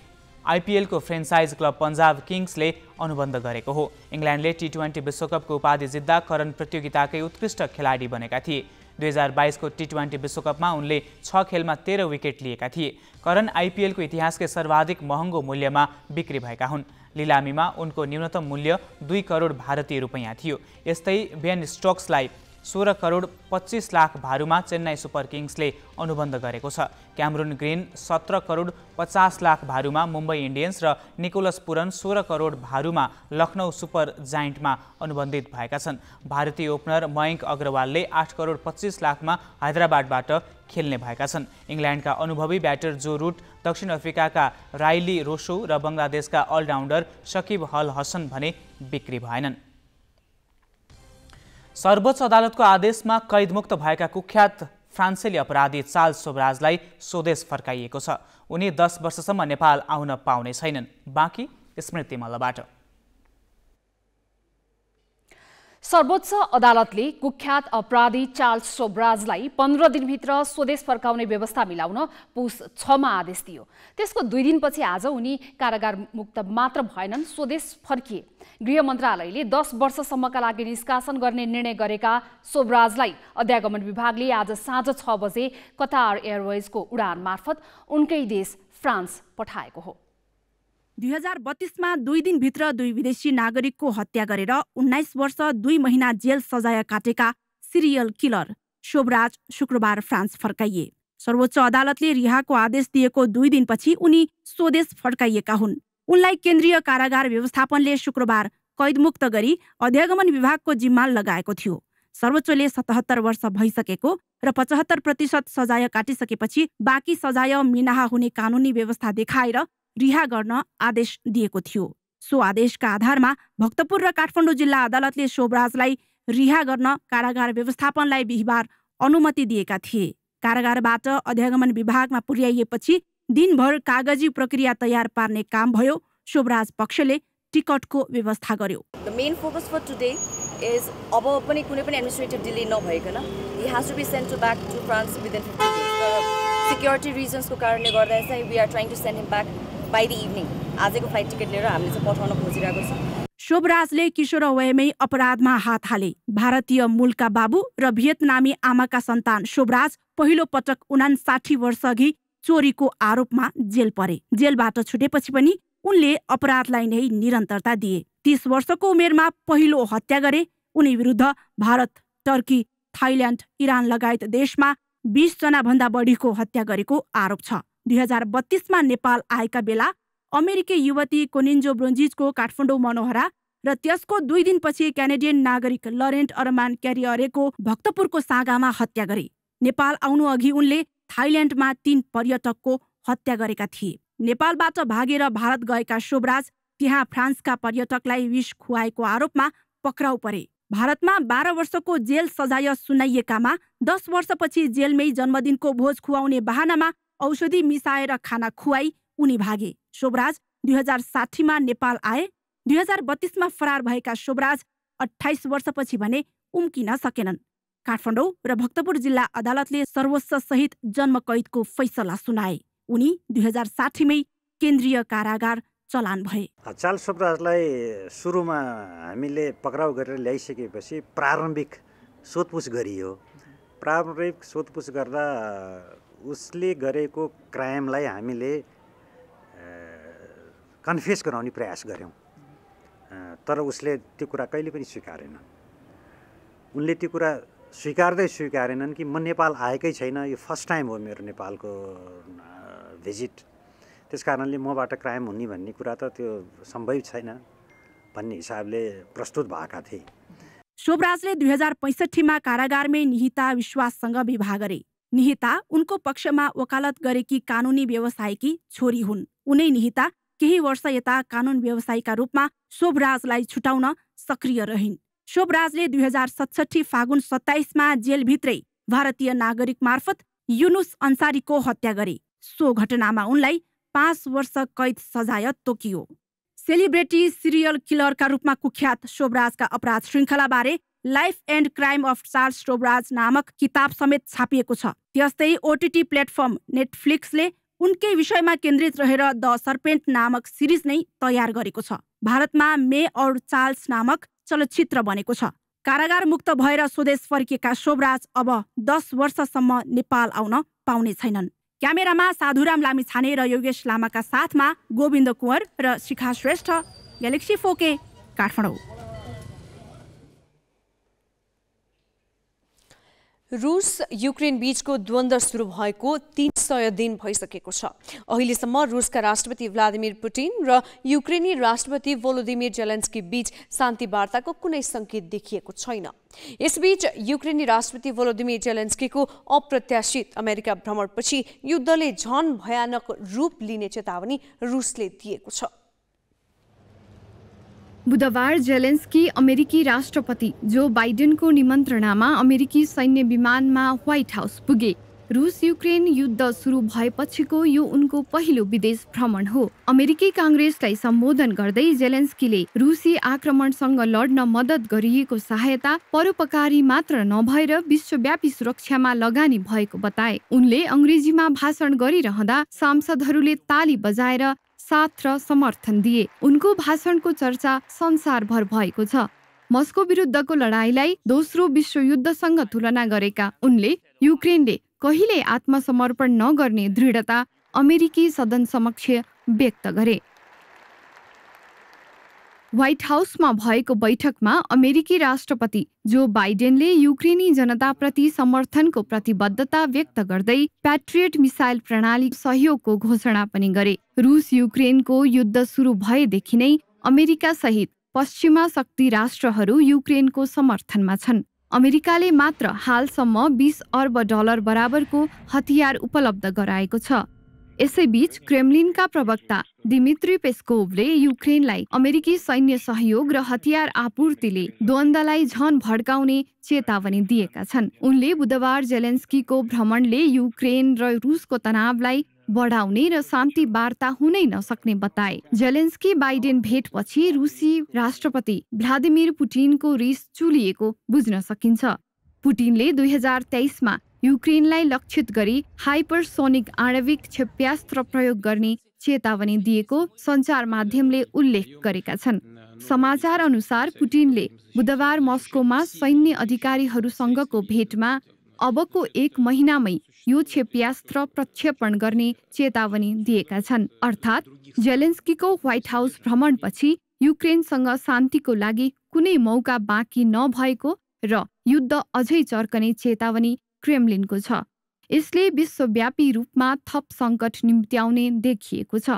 आइपिएलको फ्रेन्चाइज क्लब पन्जाब किङ्सले अनुबन्ध गरेको हो इङ्ल्यान्डले टी ट्वेन्टी विश्वकपको उपाधि जित्दा करण प्रतियोगिताकै उत्कृष्ट खेलाडी बनेका थिए दुई हजार बाइसको टी ट्वेन्टी विश्वकपमा उनले छ खेलमा तेह्र विकेट लिएका थिए करण आइपिएलको इतिहासकै सर्वाधिक महँगो मूल्यमा बिक्री भएका हुन् लिलामीमा उनको न्यूनतम मूल्य दुई करोड भारतीय रुपैयाँ थियो यस्तै बेन स्टोक्सलाई सोह्र करोड पच्चिस लाख भारूमा चेन्नई सुपर किङ्सले अनुबन्ध गरेको छ क्यामरुन ग्रिन सत्र करोड पचास लाख भारूमा मुम्बई इन्डियन्स र निकोलस पुरन सोह्र करोड भारूमा लखनऊ सुपर जायन्टमा अनुबन्धित भएका छन् भारतीय ओपनर मयङ्क अग्रवालले आठ करोड पच्चिस लाखमा हैदराबादबाट खेल्ने भएका छन् इङ्ल्यान्डका अनुभवी ब्याटर जो रुट दक्षिण अफ्रिकाका राइली रोसो र बङ्गलादेशका अलराउन्डर सकिब हल हसन भने बिक्री भएनन् सर्वोच्च अदालतको आदेशमा कैदमुक्त भएका कुख्यात फ्रान्सेली अपराधी चार्ल्स सोबराजलाई स्वदेश फर्काइएको छ उनी दस वर्षसम्म नेपाल आउन पाउने छैनन् बाँकी स्मृति मल्लबाट सर्वोच्च अदालतले कुख्यात अपराधी चार्ल्स सोब्राजलाई पन्ध्र दिनभित्र स्वदेश फर्काउने व्यवस्था मिलाउन पुस छमा आदेश दियो त्यसको दुई दिनपछि आज उनी कारागार मुक्त मात्र भएनन् स्वदेश फर्किए गृह मन्त्रालयले दस वर्षसम्मका लागि निष्कासन गर्ने निर्णय गरेका सोब्राजलाई अध्यागमन विभागले आज साँझ छ बजे कतार एयरवेजको उडान मार्फत उनकै देश फ्रान्स पठाएको हो दुई हजार बत्तीसमा दुई दिनभित्र दुई विदेशी नागरिकको हत्या गरेर उन्नाइस वर्ष दुई महिना जेल सजाय काटेका सिरियल किलर शोभराज शुक्रबार फ्रान्स फर्काइए सर्वोच्च अदालतले रिहाको आदेश दिएको दुई दिनपछि उनी स्वदेश फर्काइएका हुन् उनलाई केन्द्रीय कारागार व्यवस्थापनले शुक्रबार कैदमुक्त गरी अध्यागमन विभागको जिम्मा लगाएको थियो सर्वोच्चले सतहत्तर वर्ष भइसकेको र पचहत्तर प्रतिशत सजाय काटिसकेपछि बाँकी सजाय मिनाहा हुने कानुनी व्यवस्था देखाएर रिहा गर्न आदेश दिएको थियो सो आदेशका आधारमा भक्तपुर र काठमाडौँ जिल्ला अदालतले शोभराजलाई रिहा गर्न कारागार व्यवस्थापनलाई बिहिबार अनुमति दिएका थिए कारागारबाट अध्यागमन विभागमा पुर्याइएपछि दिनभर कागजी प्रक्रिया तयार पार्ने काम भयो शोभराज पक्षले टिकटको व्यवस्था गर्यो the main focus today is अब पनि कुनै पनि एडमिनिस्ट्रेटिभ डिले नभइकन he has to be send to back to France within fifty security रिजन्सको कारणले गर्दा चाहिँ we are trying to send him back by the evening आजको फ्लाइट टिकट लिएर हामीले चाहिँ पठाउन खोजिरहेको छ शोभराजले किशोर वयमै अपराधमा हात हाले भारतीय मूलका बाबु र भियतनामी आमाका सन्तान शोभराज पहिलो पटक उनासाठी वर्षअघि चोरीको आरोपमा जेल परे जेलबाट छुटेपछि पनि उनले अपराधलाई नै निरन्तरता दिए तीस वर्षको उमेरमा पहिलो हत्या गरे उनी विरुद्ध भारत टर्की थाइल्यान्ड इरान लगायत देशमा बिसजना भन्दा बढीको हत्या गरेको आरोप छ दुई हजार बत्तीसमा नेपाल आएका बेला अमेरिकी युवती कोनिन्जो ब्रोन्जिजको काठमाडौँ मनोहरा र त्यसको दुई दिनपछि क्यानेडियन नागरिक लरेन्ट अरमान क्यारियरेको भक्तपुरको सागामा हत्या गरे नेपाल आउनु अघि उनले थाइल्यान्डमा तीन पर्यटकको हत्या गरेका थिए नेपालबाट भागेर भारत गएका शोभराज त्यहाँ फ्रान्सका पर्यटकलाई विष खुवाएको आरोपमा पक्राउ परे भारतमा बाह्र वर्षको जेल सजाय सुनाइएकामा दस वर्षपछि जेलमै जन्मदिनको भोज खुवाउने बहानामा औषधि मिसाएर खाना खुवाई उनी भागे शोभराज दुई हजार साठीमा नेपाल आए दुई हजार बत्तीसमा फरार भएका शोभराज अठाइस वर्षपछि भने उम्किन सकेनन् काठमाडौँ र भक्तपुर जिल्ला अदालतले सर्वोच्च सहित जन्म कैदको फैसला सुनाए उनी दुई हजार साठीमै केन्द्रीय कारागार चलान भए चाल शोभराजलाई सुरुमा हामीले पक्राउ गरेर ल्याइसकेपछि प्रारम्भिक सोधपुछ गरियो प्रारम्भिक सोधपुछ गर्दा उसले गरेको क्राइमलाई हामीले कन्फेस गराउने प्रयास गऱ्यौँ तर उसले त्यो कुरा कहिले पनि स्वीकारेन उनले त्यो कुरा स्वीकार्दै स्वीकारेनन् कि म नेपाल आएकै छैन यो फर्स्ट टाइम हो मेरो नेपालको भिजिट त्यस कारणले मबाट क्राइम हुने भन्ने कुरा त त्यो सम्भव छैन भन्ने हिसाबले प्रस्तुत भएका थिए शोभराजले दुई हजार पैँसठीमा कारागारमै निहिता विश्वाससँग विवाह गरे निहिता उनको पक्षमा वकालत गरेकी कानुनी व्यवसायकी छोरी हुन् उनै निहिता केही वर्ष यता कानुन व्यवसायीका रूपमा शोभराजलाई छुटाउन सक्रिय रहिन् शोभराजले दुई हजार सतसठी फागुन सत्ताइसमा जेलभित्रै भारतीय नागरिक मार्फत युनुस अन्सारीको हत्या गरे सो घटनामा उनलाई पाँच वर्ष कैद सजाय तोकियो सेलिब्रेटी सिरियल किलरका रूपमा कुख्यात शोभराजका अपराध श्रृङ्खलाबारे life and crime of Charles Sobhraj नामक किताब समेत छापिएको छ त्यस्तै ओटिटी प्लेटफर्म नेटफ्लिक्सले उनकै विषयमा केन्द्रित रहेर द सर्पेन्ट नामक सिरिज नै तयार गरेको छ भारतमा मे और चार्ल्स नामक चलचित्र बनेको छ कारागार मुक्त भएर स्वदेश फर्किएका शोभराज अब दस वर्षसम्म नेपाल आउन पाउने छैनन् क्यामेरामा साधुराम लामी छाने र योगेश लामाका साथमा गोविन्द कुँवर र शिखा श्रेष्ठ ग्यालेक्सी फोके काठमाडौँ रुस युक्रेन बीचको द्वन्द्व सुरु भएको तीन सय दिन भइसकेको छ अहिलेसम्म रुसका राष्ट्रपति भ्लादिमिर पुटिन र युक्रेनी राष्ट्रपति भोलोदिमिर जेलेन्स्की बीच शान्ति वार्ताको कुनै सङ्केत देखिएको छैन यसबीच युक्रेनी राष्ट्रपति भोलोदिमिर जेलेन्स्कीको अप्रत्याशित अमेरिका भ्रमणपछि युद्धले झन भयानक रूप लिने चेतावनी रुसले दिएको छ बुधबार जेलेन्स्की अमेरिकी राष्ट्रपति जो बाइडेनको निमन्त्रणामा अमेरिकी सैन्य विमानमा व्हाइट हाउस पुगे रुस युक्रेन युद्ध सुरु भएपछिको यो उनको पहिलो विदेश भ्रमण हो अमेरिकी काङ्ग्रेसलाई सम्बोधन गर्दै जेलेन्स्कीले रुसी आक्रमणसँग लड्न मद्दत गरिएको सहायता परोपकारी मात्र नभएर विश्वव्यापी सुरक्षामा लगानी भएको बताए उनले अङ्ग्रेजीमा भाषण गरिरहँदा सांसदहरूले ताली बजाएर साथ र समर्थन दिए उनको भाषणको चर्चा संसारभर भएको छ मस्को विरुद्धको लडाईँलाई दोस्रो विश्वयुद्धसँग तुलना गरेका उनले युक्रेनले कहिले आत्मसमर्पण नगर्ने दृढता अमेरिकी सदन समक्ष व्यक्त गरे व्हाइट हाउसमा भएको बैठकमा अमेरिकी राष्ट्रपति जो बाइडेनले युक्रेनी जनताप्रति समर्थनको प्रतिबद्धता व्यक्त गर्दै प्याट्रियट मिसाइल प्रणाली सहयोगको घोषणा पनि गरे रुस युक्रेनको युद्ध सुरु भएदेखि नै अमेरिका सहित पश्चिमा शक्ति राष्ट्रहरू युक्रेनको समर्थनमा छन् अमेरिकाले मात्र हालसम्म बिस अर्ब डलर बराबरको हतियार उपलब्ध गराएको छ यसैबीच क्रेमलिनका प्रवक्ता दिमित्री पेस्कोभले युक्रेनलाई अमेरिकी सैन्य सहयोग र हतियार आपूर्तिले द्वन्द्वलाई झन भड्काउने चेतावनी दिएका छन् उनले बुधबार जेलेन्स्कीको भ्रमणले युक्रेन र रुसको तनावलाई बढाउने र शान्ति वार्ता हुनै नसक्ने बताए जेलेन्स्की बाइडेन भेटपछि रुसी राष्ट्रपति भ्लादिमिर पुटिनको रिस चुलिएको बुझ्न सकिन्छ पुटिनले दुई हजार तेइसमा युक्रेनलाई लक्षित गरी हाइपरसोनिक आणविक क्षेप्यास्त्र प्रयोग गर्ने चेतावनी दिएको सञ्चार माध्यमले उल्लेख गरेका छन् समाचार अनुसार पुटिनले बुधबार मस्कोमा सैन्य अधिकारीहरूसँगको भेटमा अबको एक महिनामै यो क्षेप्यास्त्र प्रक्षेपण गर्ने चेतावनी दिएका छन् अर्थात् जेलेन्स्कीको व्हाइट हाउस भ्रमणपछि युक्रेनसँग शान्तिको लागि कुनै मौका बाँकी नभएको र युद्ध अझै चर्कने चेतावनी क्रेमलिनको छ यसले विश्वव्यापी रूपमा थप सङ्कट निम्त्याउने देखिएको छ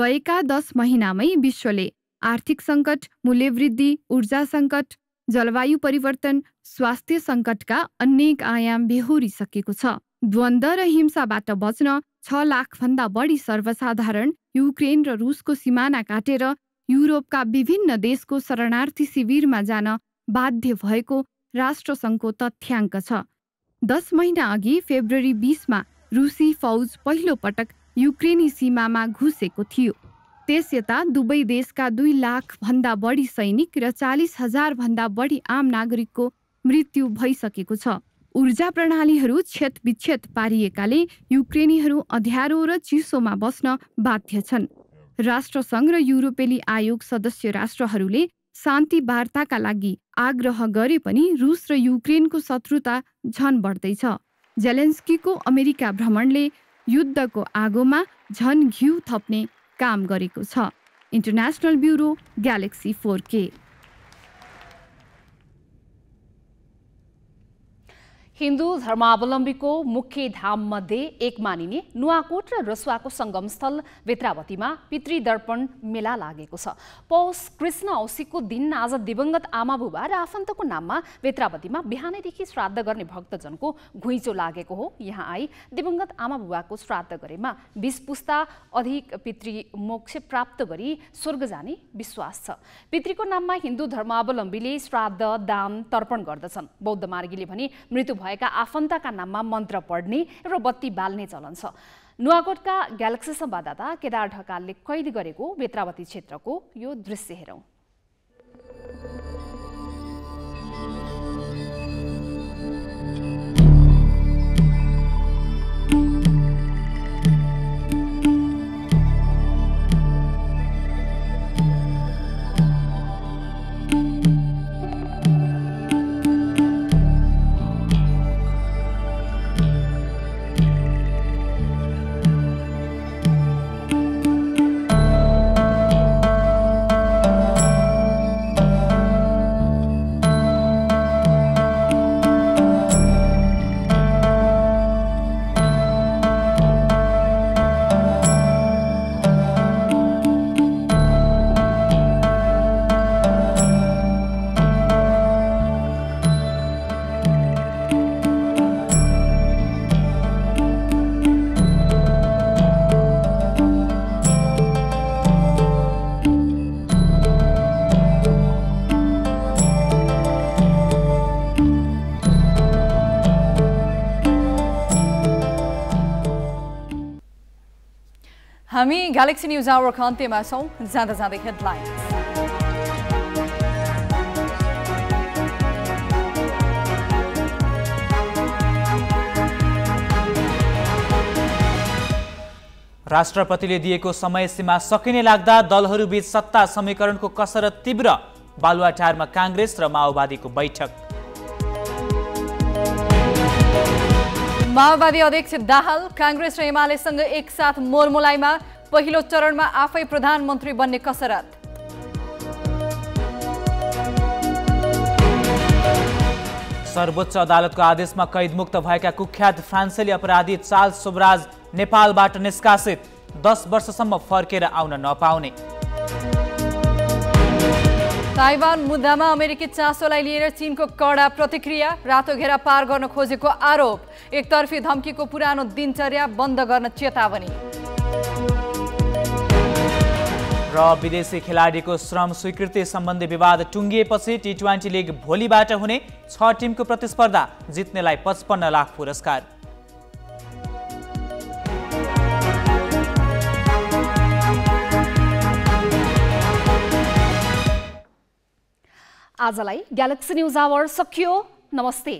गएका दस महिनामै विश्वले आर्थिक सङ्कट मूल्यवृद्धि ऊर्जा सङ्कट जलवायु परिवर्तन स्वास्थ्य सङ्कटका अनेक आयाम बेहोरिसकेको छ द्वन्द्व र हिंसाबाट बच्न छ लाखभन्दा बढी सर्वसाधारण युक्रेन र रुसको सिमाना काटेर युरोपका विभिन्न देशको शरणार्थी शिविरमा जान बाध्य भएको राष्ट्रसङ्घको तथ्याङ्क छ दस महिना अघि फेब्रुअरी बिसमा रुसी फौज पहिलो पटक युक्रेनी सीमामा घुसेको थियो त्यस यता दुवै देशका दुई भन्दा बढी सैनिक र चालिस भन्दा बढी आम नागरिकको मृत्यु भइसकेको छ ऊर्जा प्रणालीहरू क्षतविक्षत पारिएकाले युक्रेनीहरू अध्ययारो र चिसोमा बस्न बाध्य छन् राष्ट्रसङ्घ र युरोपेली आयोग सदस्य राष्ट्रहरूले शान्ति वार्ताका लागि आग्रह गरे पनि रुस र युक्रेनको शत्रुता झन बढ्दैछ जेलेन्स्कीको अमेरिका भ्रमणले युद्धको आगोमा झन घिउ थप्ने काम गरेको छ इन्टरनेसनल ब्युरो ग्यालेक्सी फोर के हिन्दू धर्मावलम्बीको मुख्य धाम मध्ये एक मानिने नुवाकोट र रसुवाको सङ्गमस्थल वेत्रावतीमा दर्पण मेला लागेको छ पौष कृष्ण औसीको दिन आज दिवंगत आमा बुबा र आफन्तको नाममा बेत्रावतीमा बिहानैदेखि श्राद्ध गर्ने भक्तजनको घुइँचो लागेको हो यहाँ आई दिवंगत आमा बुबाको श्राद्ध गरेमा बिस पुस्ता अधिक पितृ मोक्ष प्राप्त गरी स्वर्ग जाने विश्वास छ पितृको नाममा हिन्दू धर्मावलम्बीले श्राद्ध दान तर्पण गर्दछन् बौद्ध मार्गीले भने मृत्यु भए भएका आफन्तका नाममा मन्त्र पढ्ने र बत्ती बाल्ने चलन छ नुवाकोटका ग्यालेक्सी संवाददाता केदार ढकालले कैद गरेको बेत्रावती क्षेत्रको यो दृश्य हेरौँ ग्यालेक्सी न्युज आवरको अन्त्यमा छौँ जाँदा जाँदै हेडलाइन राष्ट्रपतिले दिएको समय सीमा सकिने लाग्दा दलहरूबीच सत्ता समीकरणको कसरत तीव्र बालुवाटारमा काङ्ग्रेस र माओवादीको बैठक माओवादी अध्यक्ष दाहाल काङ्ग्रेस र एमालेसँग एकसाथ मोरमोलाइमा पहिलो चरणमा आफै प्रधानमन्त्री बन्ने कसरत सर्वोच्च अदालतको आदेशमा कैदमुक्त भएका कुख्यात फ्रान्सेली अपराधी चाल सुबराज नेपालबाट निष्कासित दस वर्षसम्म फर्केर आउन नपाउने ताइवान मुद्दामा अमेरिकी चासोलाई लिएर चीनको कडा प्रतिक्रिया रातो घेरा पार गर्न खोजेको आरोप एकतर्फी धम्कीको पुरानो दिनचर्या बन्द गर्न चेतावनी र विदेशी खेलाडीको श्रम स्वीकृति सम्बन्धी विवाद टुङ्गिएपछि टी ट्वेन्टी लिग भोलिबाट हुने छ टिमको प्रतिस्पर्धा जित्नेलाई पचपन्न लाख पुरस्कार आजलाई ग्यालेक्सी न्युज आवर सकियो नमस्ते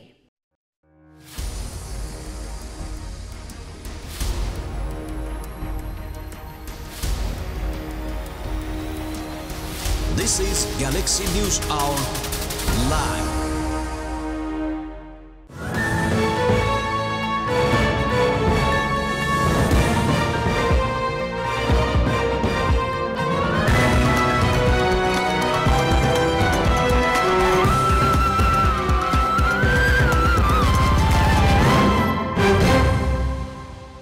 This is Galaxy News Hour Live.